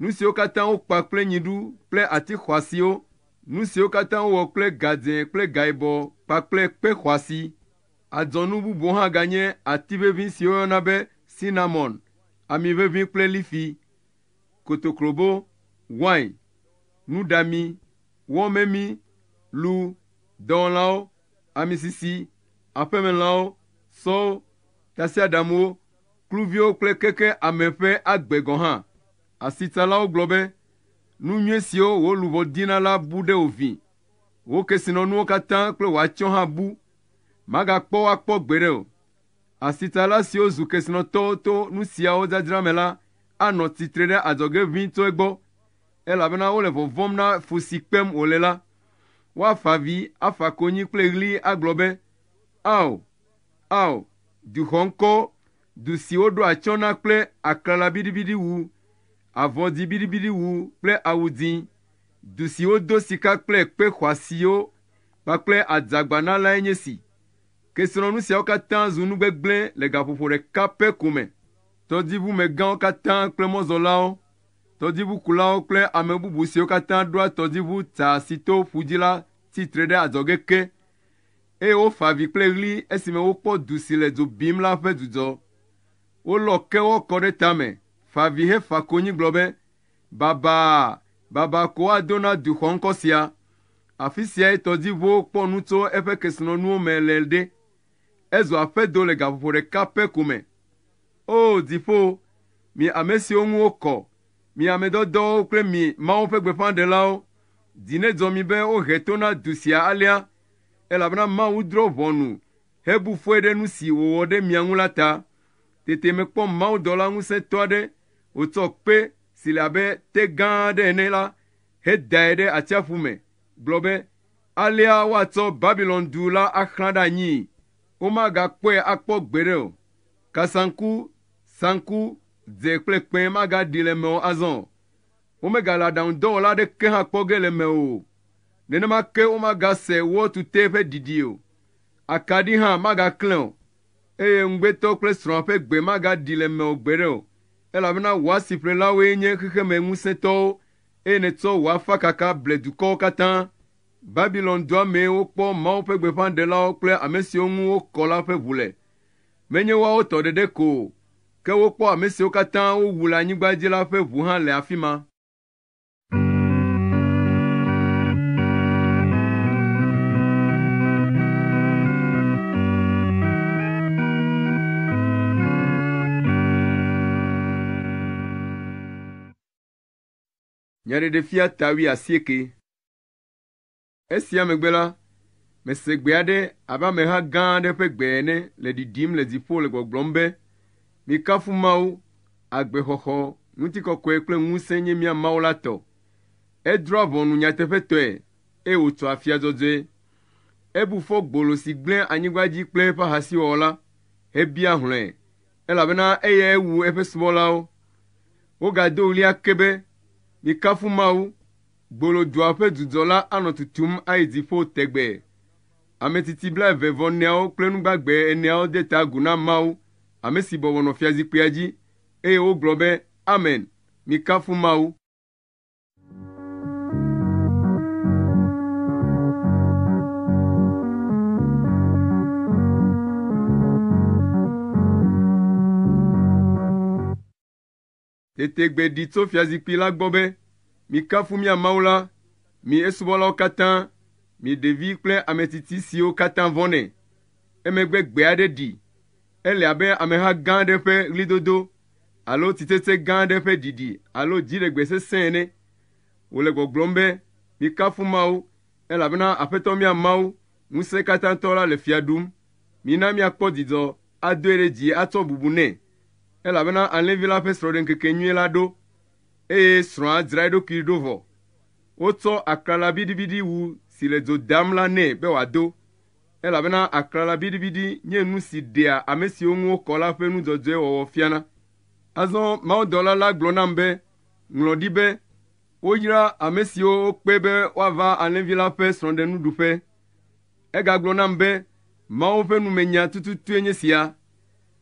Speaker 1: nu siwo katã wokpa kple nyiɖu kple ati xɔasiwo nu siwo katã wowɔ kple gadze kple gaibɔ kpakple kpe xɔasi adzɔnu bubu hã ganye ati ʋeʋĩ si woyɔna be cinnamon. ami ʋeʋĩ kple lifi kotoklobo wain nuɖami wɔmemi lu dɔwɔlawo amisisi aƒemelãwo sɔwo tasiaɖamwo kluviwo kple keke ame ƒe agbe gɔ̃ hã asitsalawo gblɔ be nu nyuie siwo wo dina la bu ɖe wo vi wo kesinɔnuwo katã kple woatsɔ hã bu magakpɔ akpɔ gbeɖe o asitala siwo zu kesinɔtɔwo to nu siawo dzadzra me la anɔ tsitre ɖe adzɔge ʋĩtɔe gbɔ elabena wole vɔvɔm na fu si kpem wòle la woafa avi afa konyi kple ɣli agblɔ be ao ao duxɔŋkɔ du si woɖo atsyɔ̃ na kple aklala biɖibiɖi wu avɔ dzi bilibiliwu kple awu dzĩ du si wodo sika kple kpe xɔasiwo kpakple adzagbanalae nye si kesrɔ̃nu siawo katã zu nu gbegblẽ le gaƒoƒo ɖeka pɛ ko me tɔdziʋumegãwo katã kple mɔzɔlawo tɔdziʋukulawo kple ame bubu siwo katã ɖoa tɔdziʋu tsa si to ƒudzi la tsitre ɖe adzɔge ke eye wofa avi kple ɣli esime wokpɔ du si le dzo bim la ƒe dudzɔ wolɔ ke wɔkɔ ɖe tame Favihe Fakonyi gblɔ be, Baba, baba ko adona du xɔ ŋkɔ sia. Afi siae tɔdziʋuwo kpɔ nu tso eƒe kesinɔnuwo me le ɖe. Ezu aƒedo le gaƒoƒo ɖeka pɛ ko me. O, dziƒo, mi ame siwo ŋu wokɔ, mi ame dɔdɔwo kple mi Mawu ƒe gbeƒãɖelawo, dzi nedzɔ mi be wohe to na du sia alia, elabena Mawu drɔ̃ ʋɔnu hebu fɔe ɖe nu si wòwɔ ɖe mia ŋu la ta. Tete mekpɔ Mawudɔla ŋusẽtɔ aɖe wotsɔ kpe si le abe te gã aɖe ene la hedae ɖe atsiaƒu me gblɔ be alea woatsɔ babilon du la axlã ɖe anyi womagakpɔe akpɔ gbeɖe o kasaŋku saŋku dze kple kpẽ magaɖi le mewɔ azɔ o womegale aɖaŋudɔwɔla aɖeke hã kpɔ ge le mewò nenema ke womagase wɔ ƒe ɖiɖi o akaɖi hã magaklẽ o eye ŋugbetɔ kple srɔ̃ ƒe gbe magaɖi le mewò gbeɖe o elabena wò asiƒlelawoe nye xexeme ŋusẽtɔwo eye nètsɔ wò afakaka ble dukɔwo katã. Babilɔn dua me wokpɔ mawo ƒe gbeƒãɖelawo kple ame siwo ŋu wokɔ la ƒe ʋu le. Menye woawo tɔ ɖeɖe ko ke wokpɔ ame siwo katã wowu le anyigba dzi la ƒe ʋu hã le afi ma. Nyaɖeɖefia tawui asieke. Esia megbe la, mese gbe aɖe abe ameha gã aɖe ƒe gbe ene le ɖiɖim le dziƒo le gbɔgblɔm be, mikafu Mawu, agbexɔxɔ, ŋutikɔkɔe kple ŋusẽ nye mía Mawu la tɔ. Edrɔ̃ ʋɔnu nyateƒetɔe eye wòtsɔ afia dzɔdzɔe. Ebu fɔ gbolo si gblẽ anyigba dzi kple eƒe ahasiwɔ la hebia hlɔ̃e elabena eyae wu eƒe subɔlawo. Wogado ɣli ake be, mikafu mawu gbolodua ƒe dzudzɔla anɔ tutum ayi dziƒo tɛgbɛ ametsitsi blaeve-vɔ neawo kple nugbagbe eneawo de ta agu na mawu ame si bɔbɔnɔ fiazikpuia dzi eye wogblɔ be amen mikafu mawu tetegbe ɖi tso fiazikpui la gbɔ be mikafu mia mawu la mi esubɔlawo katã mi ɖevi kple ametsitsi siwo katã vɔnɛ emegbe gbe aɖe ɖi ele abe ameha gã aɖe ƒe ɣlidodo alo titese gã aɖe ƒe ɖiɖi alo dziɖegbe sesẽ ene wòle gbɔgblɔm be mikafu mawu elabena aƒetɔ mia mawu ŋusẽ katãtɔ la le fia ɖum mina miakpɔ dzidzɔ adoe ɖe dzi atsɔ bubu nɛ elabena alẽvi la ƒe srɔ̃ɖeŋkekenyui la ɖo eye srɔ̃a dzra eɖokui ɖo vɔ wotsɔ aklala biɖibiɖi wu si le dzo dam la nɛ be wòado elabena aklala biɖibiɖi nye nu si ɖea ame siwo ŋu wokɔ la ƒe nudzɔdzɔe wɔwɔ fiana azɔ mawudɔla la gblɔ nam be ŋlɔ ɖi be woyra ame siwo wokpe be woava alẽvi la ƒe srɔ̃ɖenuɖuƒe egagblɔ nam be mawo ƒe numenya tututue nye sia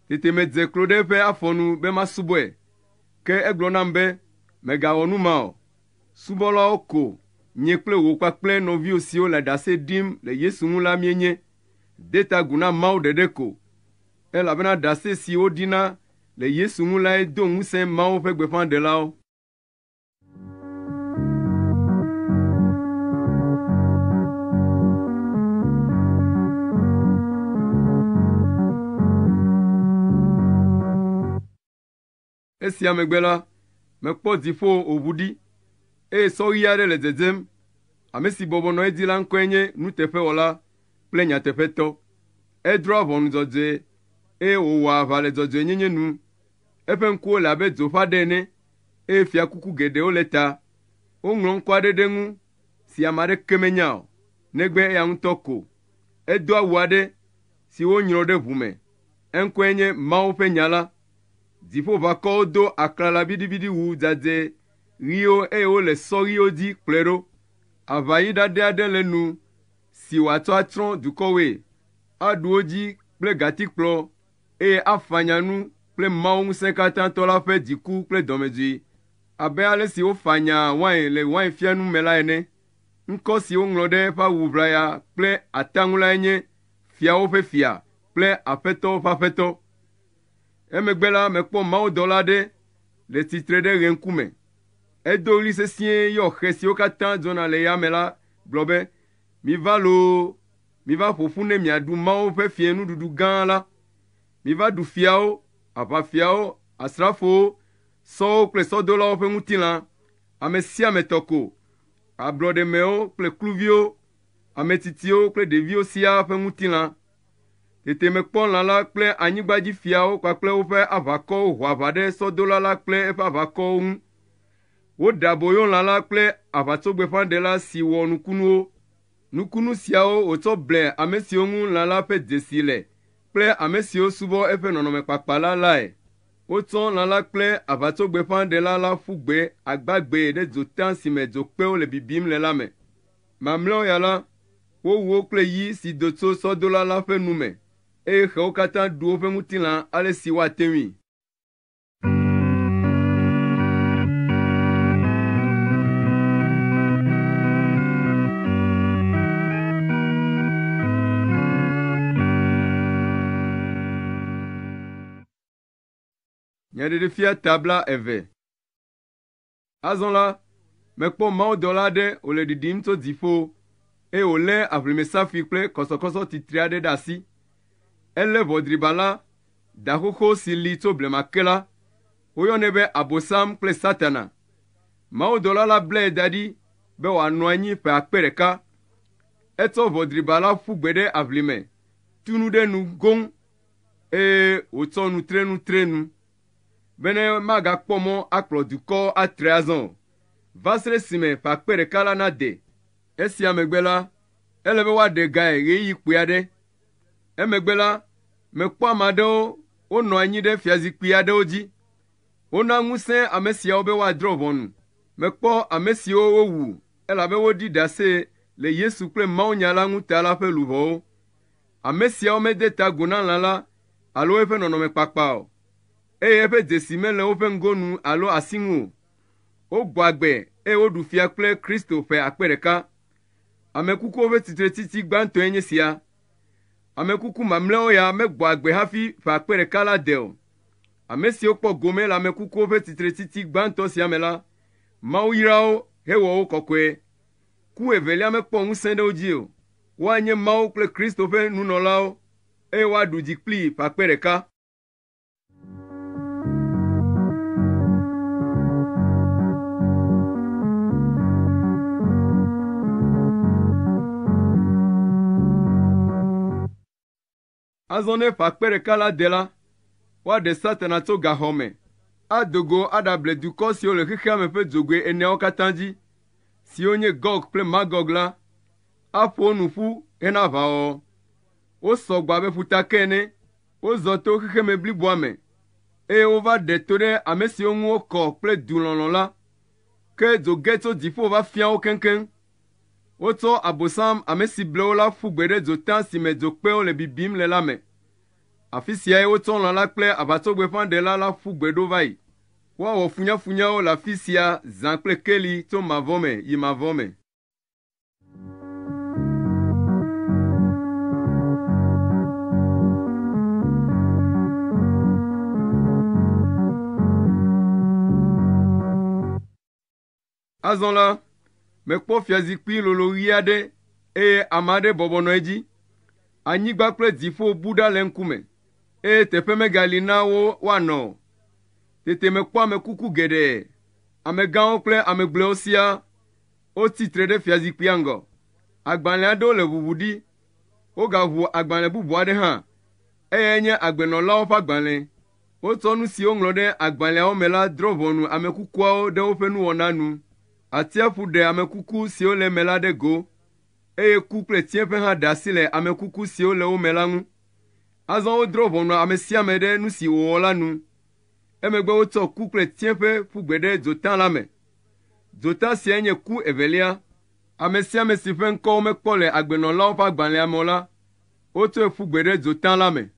Speaker 1: Tete medze klo ɖe eƒe afɔnu be masubɔe, ke egblɔ nam be, mègawɔ nu ma o. Subɔlawo ko nye kple wò kpakple nɔviwo siwo le ɖase ɖim le Yesu ŋu la mienye. De ta gu na Mawu ɖeɖe ko, elabena ɖase si woɖina le Yesu ŋu lae do ŋusẽ Mawu ƒe gbeƒãɖelawo. Esia megbe la, mekpɔ dziƒo òwu ɖi eye sɔɣi aɖe le dzedzem. Ame si bɔbɔ nɔ edzi la ŋkɔe nye nuteƒewɔla kple nyateƒetɔ. Edrɔ̃a ʋɔnu dzɔdzɔe eye wòwɔa aʋa le dzɔdzɔenyenye nu. Eƒe ŋkuwo le abe dzo ƒe aɖe ene eye fiakuku geɖewo le ta. Woŋlɔ ŋku aɖe ɖe ŋu si ame aɖeke menya o, negbe eya ŋutɔ ko. Edo awu aɖe si wonyrɔ ɖe ʋu me. Eŋkɔe nye Mawu ƒe nya la dziƒoʋakɔwo do aklala biɖibiɖiwu dzadze ɣiwo eye wole sɔɣiwo dzi kplɔe ɖo aʋayi ɖaɖe aɖe le nu si wòatsɔ atsrɔ̃ dukɔwoe aɖu wo dzi kple gatikplɔ eye afanya nu kple mawo ŋusẽ katãtɔ la ƒe dziku kple dɔmedzoe abe ale si wofanya wain le wainfianu me la ene ŋkɔ si woŋlɔ ɖe eƒe awu ʋlaya kple ataŋu lae nye fiawo ƒe fia kple aƒetɔwo ƒe aƒetɔ emegbe la mekpɔ mawudɔla aɖe le tsitre ɖe ɣe ŋkume edo ɣli sesie yɔ xe siwo katã dzɔna le yame la gblɔ be miva loo miva ƒo ƒu ne miaɖu mawo ƒe fiẽnuɖuɖu gã la miva ɖu fiawo aʋafiawo asrafowo sɔwo kple sɔdolawo ƒe ŋutilã ame sia ame tɔ ko ablɔɖemewo kple kluviwo ame tsitsiwo kple ɖeviwo siaa ƒe ŋutilã Etemekpɔla la kple anyigbadzifiawo kpakple woƒe aʋakɔwo ho aʋa ɖe sɔdola la kple eƒe aʋakɔwo ŋu. Woɖe aboyo lã la kple aʋatsogbeƒãɖela si wɔ nukunuwo. Nukunu siawo wòtsɔ ble ame siwo ŋu lã la ƒe dzesi le kple ame siwo subɔ eƒe nɔnɔmekpakpa la lae. Wotsɔ lã la kple aʋatsogbeƒãɖela la ƒu gbe agbagbe ɖe dzotã si me dzokpewo le bibim le la me. Mamlɛawo ya la, wowu wo kple yi si do tso sɔdola la ƒe nu me eye xewo katã ɖu woƒe ŋutilã ale si woate ŋui. Nyaɖeɖefia tabla eve. Azɔ la, mekpɔ mawudɔla aɖe wòle ɖiɖim tso dziƒo eye wòlé aʋlimesafi kple kɔsɔkɔsɔ titri aɖe ɖe asi elé ʋɔdriba la daxoxo si li tso blema ke la woyɔnɛ be abosam kple satana mawudɔla la blɛe da ɖi be wòanɔ anyi ƒe akpe ɖeka etsɔ ʋɔdriba la ƒu gbe ɖe aʋlime tunu ɖe nu goŋ eye wòtsɔ nutrenu tre nu bena magakpɔ mɔ akplɔ dukɔ atre azɔ o va se ɖe sime ƒe akpe ɖeka la de, esia megbe la ele be woaɖe gae ɣeyiɣi kpui aɖe emegbe la mekpɔ ame aɖewo wonɔ anyi ɖe fiazikpui aɖewo dzi. Wona ŋusẽ ame siawo be woadrɔ̃ ʋɔnu. Mekpɔ ame siwo wowu elabe woɖi ɖase le Yesu kple mawunya la ŋu ta la ƒe luʋɔwo. Ame siawo mede ta go na lã la alo eƒe nɔnɔmekpakpa o, eye eƒe dzesi mele woƒe ŋgonu alo asi ŋu o. Wogbɔ agbe eye woɖu fia kple Kristo ƒe akpe ɖeka. Ame kukuwo ƒe tsitretsitsi gbãtɔe nye sia amekuku mamlɛwo ya megbɔ agbe hafi ƒe akpe ɖeka la de o ame siwo kpɔ gome le amekukuwo ƒe titretiti gbãtɔ sia me la mawu yra wo hewɔ wo kɔkɔe ku evelia mekpɔ ŋusẽ ɖe wo dzi o woanye mawu kple kristo ƒe nunɔlawo eye woaɖu dzi kplii ƒe akpe ɖeka Azɔ ne ƒe akpe ɖeka la de la, woaɖe Satana tso gaxɔ me, ado go aɖable dukɔ siwo le xexea me ƒe dzogoe eneawo katã dzi, siwo nye Gog kple Magog la, aƒo nu ƒu hena aʋawɔwɔ. Wosɔ gbɔ abe ƒutake ene, wozɔ to xexeme bliboa me, eye wova ɖe to ɖe ame siwo ŋu wokɔ kple dulɔlɔ̃ la, ke dzoge tso dziƒo va fia wo keŋkeŋ. Oto abosam ame sible ou la fukbe de djotan si me djokpe ou le bi bim le lame. Afisyay oto lan lakple abato befan de la la fukbe do vay. Kwa ou funya funya ou la afisyay zankle ke li ton ma vome, yi ma vome. Azon la. mekpɔ fiazikpui lolo ɣi aɖe eye ame aɖe bɔbɔnɔ edzi anyigba kple dziƒo bu ɖa le ŋkume eye teƒe megali na wo woanɔ o tete mekpɔ ame kuku geɖe amegãwo kple amegblewo siaa wotsitre ɖe fiazikpuia ŋgɔ agbalẽ aɖewo le ʋuʋu ɖi wogaʋu agbalẽ bubu aɖe hã eye nye agbenɔlawo ƒe agbalẽ wotsɔ nu si woŋlɔ ɖe agbalẽawo me la drɔ̃ ʋɔnu ame ɖe woƒe nuwɔna nu Atsiaƒu ɖe amekuku siwo le eme la ɖe go, eye ku kple tsiẽƒe hã ɖe asi le amekuku siwo le wo me la ŋu. Azɔ wodrɔ̃ ʋɔnu ame sia ame ɖe nu si wòwɔ la nu. Emegbe wotsɔ ku kple tsiẽƒe ƒu gbe ɖe dzotã la me. Dzotã siae nye ku evelia. Ame sia ame si ƒe ŋkɔwo mekpɔ le agbenɔlawo ƒe agbalẽa me la, wotsɔe ƒu gbe ɖe dzotã la me.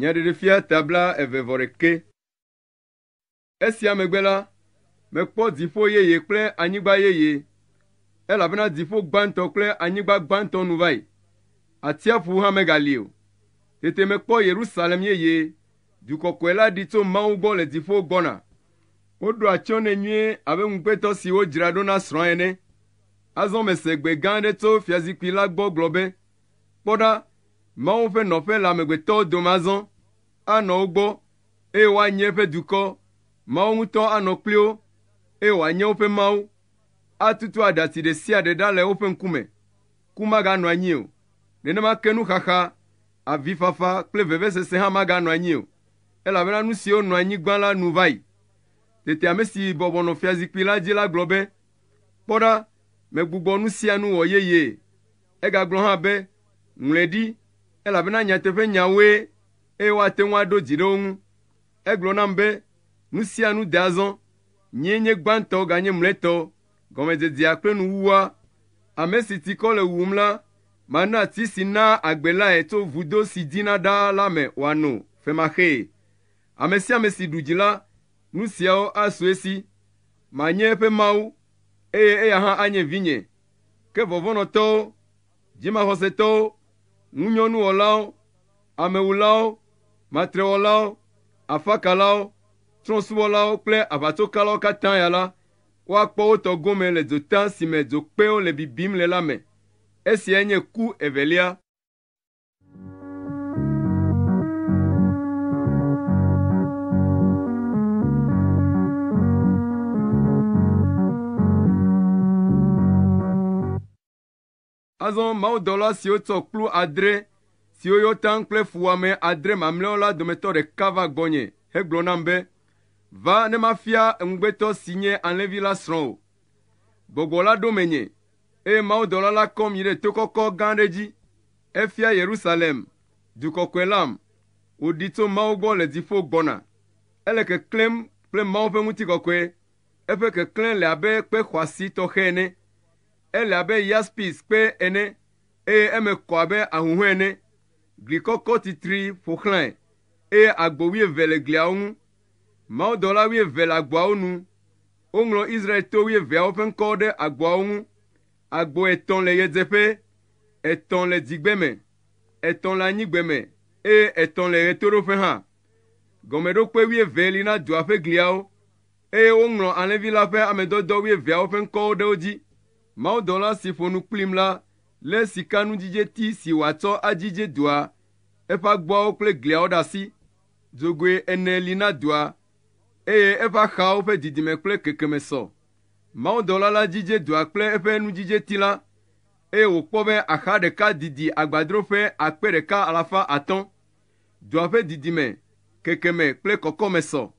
Speaker 1: Nyaɖeɖefia tabla eve vɔ ɖeke. Esia megbe la, mekpɔ dziƒo yeye kple anyigba yeye, elabena dziƒo gbãtɔ kple anyigba gbãtɔ nu va yi. Atsiaƒu hã megali o. Tete mekpɔ Yerusalem yeye, dukɔkɔe la ɖi tso Mawu gbɔ le dziƒo gbɔna. Woɖo atsyɔ̃ nɛ nyuie abe ŋugbetɔ si wodzra ɖo na srɔ̃ ene. Azɔ mese gbe gã aɖe tso fiazikpui la gbɔ gblɔ be, kpɔ ɖa Mawu ƒe nɔƒe le amegbetɔwo dome azɔ anɔ wo gbɔ eye woanye eƒe dukɔ Mawu ŋutɔ anɔ kpli wo eye wòanye woƒe Mawu atutu aɖatsi ɖe sia ɖe ɖa le woƒe ŋkume ku maganɔ anyi o nenema ke nuxaxa avifafa kple vevesese hã maganɔ anyi o elabena nu siwo nɔ anyi gbã la nu va yi tete ame si bɔbɔnɔ fiazikpui la dzi la gblɔ be kpɔ ɖa megbugbɔ nu sia nu wɔ yeyee egagblɔ hã be ŋlɔe ɖi elabena nyateƒe nyawoe eye woate ŋu aɖo dzi ɖe wo ŋu egblɔ nam be nu sia nu de azɔ nyee nye gbãtɔ ganye mletɔ gɔmedzedzea kple nuwua ame si ti kɔ le wum la mana ati si na agbe lae tso vudo si dina ɖaa la me wòano femaxee ame sia ame si ɖu dzi la nu siawo asu esi manye eƒe mawu eye eya hã anye vinye ke vɔvɔnɔtɔwo dzimaxɔsetɔwo ŋunyɔnuwɔlawo, amewulawo, matrewɔlawo, afakalawo, trɔ̃subɔlawo kple aʋatsokalawo katã ya la, woakpɔ wo tɔ gome le dzotsã si me dzokpẽwo le bibim le la me. Esiae nye ku evelia Azɔ mawudɔla siwo tsɔ kplu adre siwo yɔtam kple fuwame adre mamlɛawo la dometɔ ɖeka va gbɔnye hegblɔ nam be, Va ne mafia ŋugbetɔ si nye alẽvi la srɔ̃ o. Gbɔgbɔ la ɖo menye, eye mawudɔla la kɔm yi ɖe to kɔkɔ gã aɖe dzi. Efia Yerusalem, du kɔkɔe lam, wòɖi tso mawo gbɔ le dziƒo gbɔna. Ele keklẽm kple mawo ƒe ŋutikɔkɔe. Eƒe keklẽ le abe kpe xɔasi tɔxɛ ene ele abe yaspis kpe ene eye eme kɔ abe ahuhɔe ene gli kɔkɔ titri ƒo xlãe eye agbo wuieve le gliawo ŋu mawudɔla wuieve le agboawo nu woŋlɔ israelto wuieveawo ƒe ŋkɔwo ɖe agboawo ŋu agbo etɔ̃ le ɣedzeƒe etɔ̃ le digbeme etɔ̃ le anyigbeme eye etɔ̃ le ɣetoɖoƒe hã gɔmeɖokpe wuieve li na dua ƒe gliawo eye woŋlɔ alẽvi la ƒe amedɔdɔ wuieveawo ƒe ŋkɔwo ɖe wo dzi mawudɔla si ƒo nu kplim la lé sikanudzidzeti si wòatsɔ adzidze dua eƒe agboawo kple gliawo ɖe asi dzogoe ene li na dua eye eƒe axawo ƒe didime kple kekeme sɔ mawudɔla la dzidze dua kple eƒe nudzidzeti la eye wòkpɔ be axa ɖeka didi agbadroƒe akpe ɖeka alafa atɔ̃ dua ƒe didime kekeme kple kɔkɔme sɔ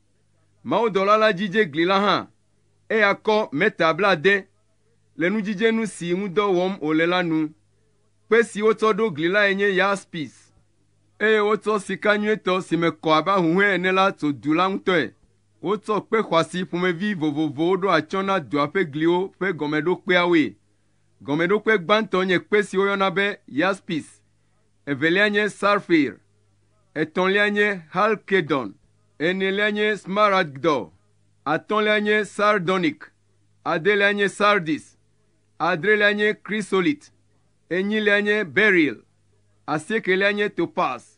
Speaker 1: mawudɔla la dzidze gli la hã eya kɔ meta blade le nudzidzenu si ŋu dɔ wɔm wòle la nu kpe si wotsɔ ɖo gli lae nye yaspis eye wotsɔ sika nyuietɔ si me kɔ abe ahuhɔe ene la tso du la ŋutɔe wotsɔ kpe xɔasi ƒomevi vovovowo ɖo atsyɔ na dua ƒe gliwo ƒe gɔmeɖokpeawoe gɔmeɖokpe gbãtɔ nye kpe si woyɔna be yaspis evelia nye sarfir etɔ̃lia nye halkedon enelia nye smaragdɔ atɔ̃lia nye sardonik adelia nye sardis enyile adrelenye chrysolite enyilenye beryl asiekelenye topaz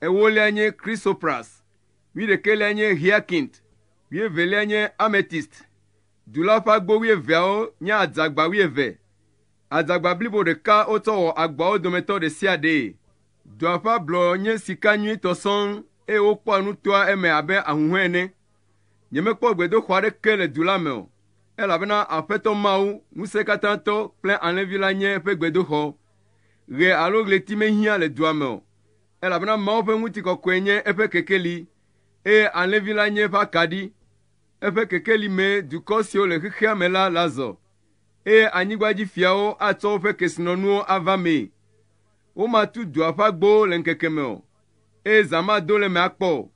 Speaker 1: ewolenye chrysopras wiɖekelenye hiakint wievelenye amethyst du la ƒe agbo wuieveawo nye adzagba wuieve adzagba blibo ɖeka wotsɔ wɔ agbawo dometɔ ɖe sia ɖee dua ƒe ablɔ nye sika nyuitɔ sɔŋ eye wokpɔa nutoa eme abe ahuhɔe ene nyemekpɔ gbedoxɔ aɖeke le du la me o elabena aƒetɔ mawu ŋusẽkatãtɔ kple alẽvi la nye eƒe gbedoxɔ ɣe alo ɣleti mehiã le dua me o elabena mawu ƒe ŋutikɔkɔe nye eƒe kekeli eye alẽvi la nye eƒe akaɖi eƒe kekeli me dukɔ siwo le xexea me la la zɔ eye anyigbadzifiawo atsɔ woƒe kesinɔnuwo ava mee womatu dua ƒe agbowo le ŋkeke me o eye zã mado le me akpɔ o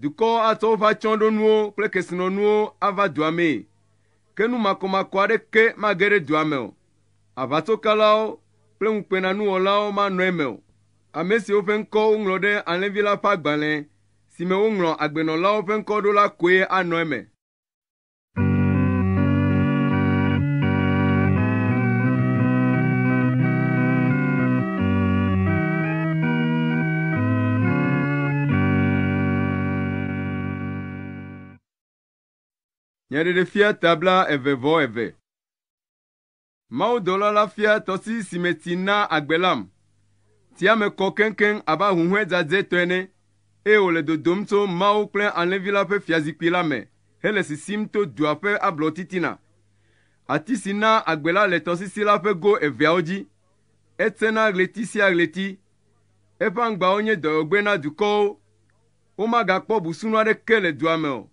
Speaker 1: dukɔwo atsɔ woƒe atsyɔ̃ɖonuwo kple kesinɔnuwo ava dua mee ke nu makɔmakɔ aɖeke mage ɖe dua me o aʋatsokalawo kple ŋukpenanuwɔlawo manɔ eme o ame siwo ƒe ŋkɔ woŋlɔ ɖe alẽvi la ƒe agbalẽ si me woŋlɔ agbenɔlawo ƒe ŋkɔ ɖo la koe anɔ eme Nyaɖeɖefia tabla eve vɔ eve. Mawudɔla la fia tɔsisi si me tsi na agbe lam. Tia me kɔ keŋkeŋ abe ahuhɔe dzadze tɔ ene eye wòle dodom tso Mawu kple alẽvi la ƒe fiazikpui la me hele sisim to dua ƒe ablɔ titina. Ati si na agbe le tɔsisi la ƒe go eveawo dzi. Etsena ɣleti sia ɣleti. Eƒe aŋgbawo nye dɔyɔgbe na dukɔwo. Womagakpɔ busunu aɖeke le dua me o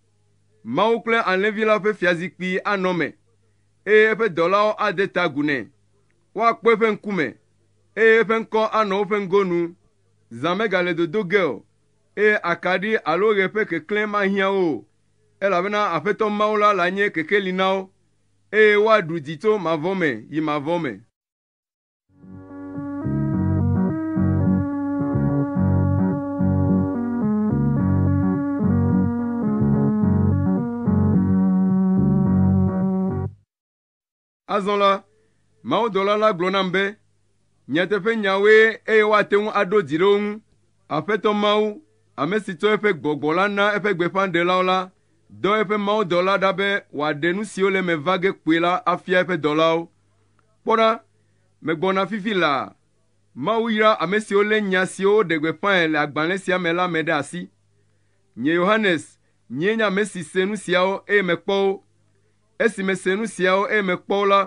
Speaker 1: mawu kple alẽvilawo ƒe fiazikpui anɔ me eye eƒe dɔlawo ade ta gu nɛ woakpɔ eƒe ŋkume eye eƒe ŋkɔ anɔ woƒe ŋgonu zã megale dodo ge o eye akaɖi alo ɣe ƒe keklẽ mahiã wo o elabena aƒetɔ mawu la la nye kekeli na wo eye woaɖu dzi tso mavɔ me yi mavɔ me azɔla la, la gblɔ nam be, nyateƒe nyawoe eye woate ŋu aɖo dzi ɖe wo ŋu. Aƒetɔ Mawu, ame si tsɔ eƒe gbɔgbɔ la na eƒe gbeƒãɖelawo la, dɔ eƒe mawudɔla ɖa be wòaɖe nu siwo le eme va ge kpoe la afia eƒe dɔlawo. Kpɔ megbɔna fifi laa. Mawu yra ame siwo lé nya siwo woɖe gbeƒãe le agbalẽ sia me la me ɖe asi. Nye Yohanes, nyee nye ame si se nu siawo eye mekpɔ wo. Esi mese nu siawo eye mekpɔ la,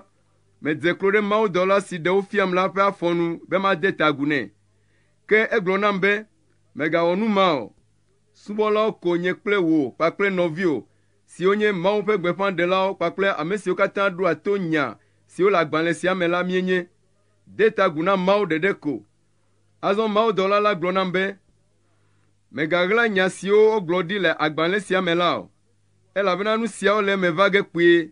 Speaker 1: medze klo ɖe mawudɔla si ɖewo fiam la ƒe afɔnu be made ta agu nɛ. Ke egblɔ nam be, megawɔ nu ma o. Subɔlawo ko nye kple wò kpakple nɔviwo siwo nye mawu ƒe gbeƒãɖelawo kpakple ame siwo katã ɖoa to nya siwo le agbalẽ sia me la mienye. De ta agu na mawu ɖeɖe ko. Azɔ mawudɔla la gblɔ nam be, megaɣla nya siwo wogblɔ ɖi le agbalẽ sia me la o elabena nu siawo le eme va ge kpuie.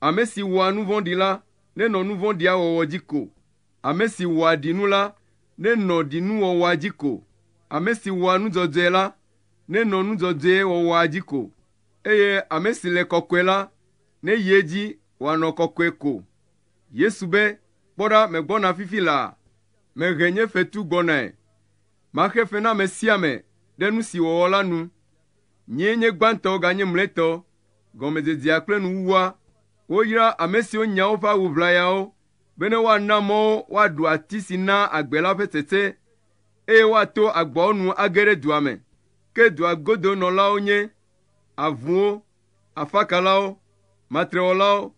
Speaker 1: Ame si wɔa nu vɔ̃ɖi la, nenɔ nu vɔ̃ɖia wɔwɔ dzi ko. Ame si wɔa ɖinu la, nenɔ ɖinuwɔwɔa dzi ko. Ame si wɔa nudzɔdzɔe la, nenɔ nudzɔdzɔe wɔwɔa dzi ko. Eye ame si le kɔkɔe la, neyi edzi wòanɔ kɔkɔe ko. Yesu be, kpɔ ɖa megbɔna fifi laa, mehe nye fetu gbɔnae. Maxe fe na ame sia ame ɖe nu si wɔwɔ la nu nyee nye gbãtɔ ganye mletɔ gɔmedzedzea kple nuwuwua woyra ame siwo nya woƒe awu ʋlayawo bena woana mɔwo woaɖu ati si na agbe la ƒe tete eye woato agbɔwo nu age ɖe dua me ke dua godo nɔlawo nye avuwo afakalawo matrewɔlawo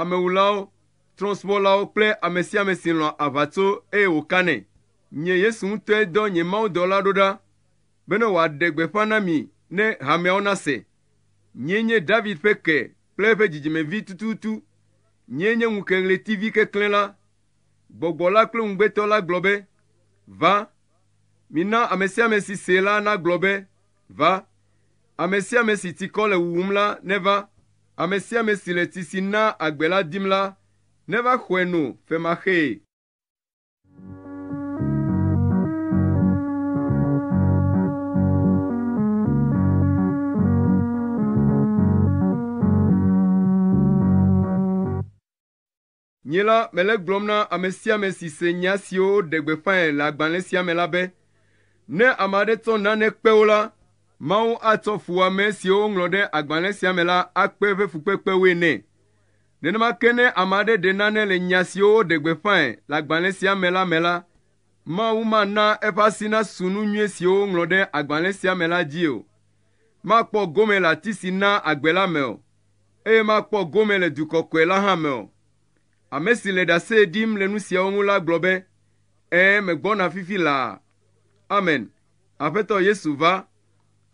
Speaker 1: amewulawo trɔsbɔlawo kple ame sia ame si lɔ̃ aʋatso eye wòkanɛ nye yesu ŋutɔe dɔ nye mawudɔla ɖo ɖa bena wòaɖe gbeƒã na mi ne hameawo nase nyee nye david ƒe ke kple eƒe dzidzimevi tututu nyee nye ŋukeɣletivi keklẽ la gbɔgbɔ la kple ŋugbetɔ la gblɔ be va mina ame sia ame si see la nagblɔ be va ame sia ame si tikɔ le wuwum la neva ame sia ame si le tsi si na agbe la dim la neva xɔe no femaxee nyi la mele gblɔm na ame sia ame si se nya siwo ɖe gbeƒãe le agbalẽ sia me la be ne ame aɖe tsɔ nane kpe wo la mawu atsɔ fu ame siwo ŋlɔ ɖe agbalẽ sia me la akpe eƒe fukpekpewoe nɛ nenema ke ne ame aɖe ɖe nane le nya siwo ɖe gbeƒãe le agbalẽ sia me la me la mawu mana eƒe asi nasu nu nyuie siwo ŋlɔ ɖe agbalẽ sia me la dzi o makpɔ gome le ati si na agbe la me o eye makpɔ gome le dukɔkɔe la hã me o Ame si le ɖase ɖim le nu siawo ŋu la gblɔ be, ɛɛ megbɔna fifi laa. Amen. Aƒetɔ Yesu va.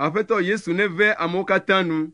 Speaker 1: Aƒetɔ Yesu neve amewo katã nu.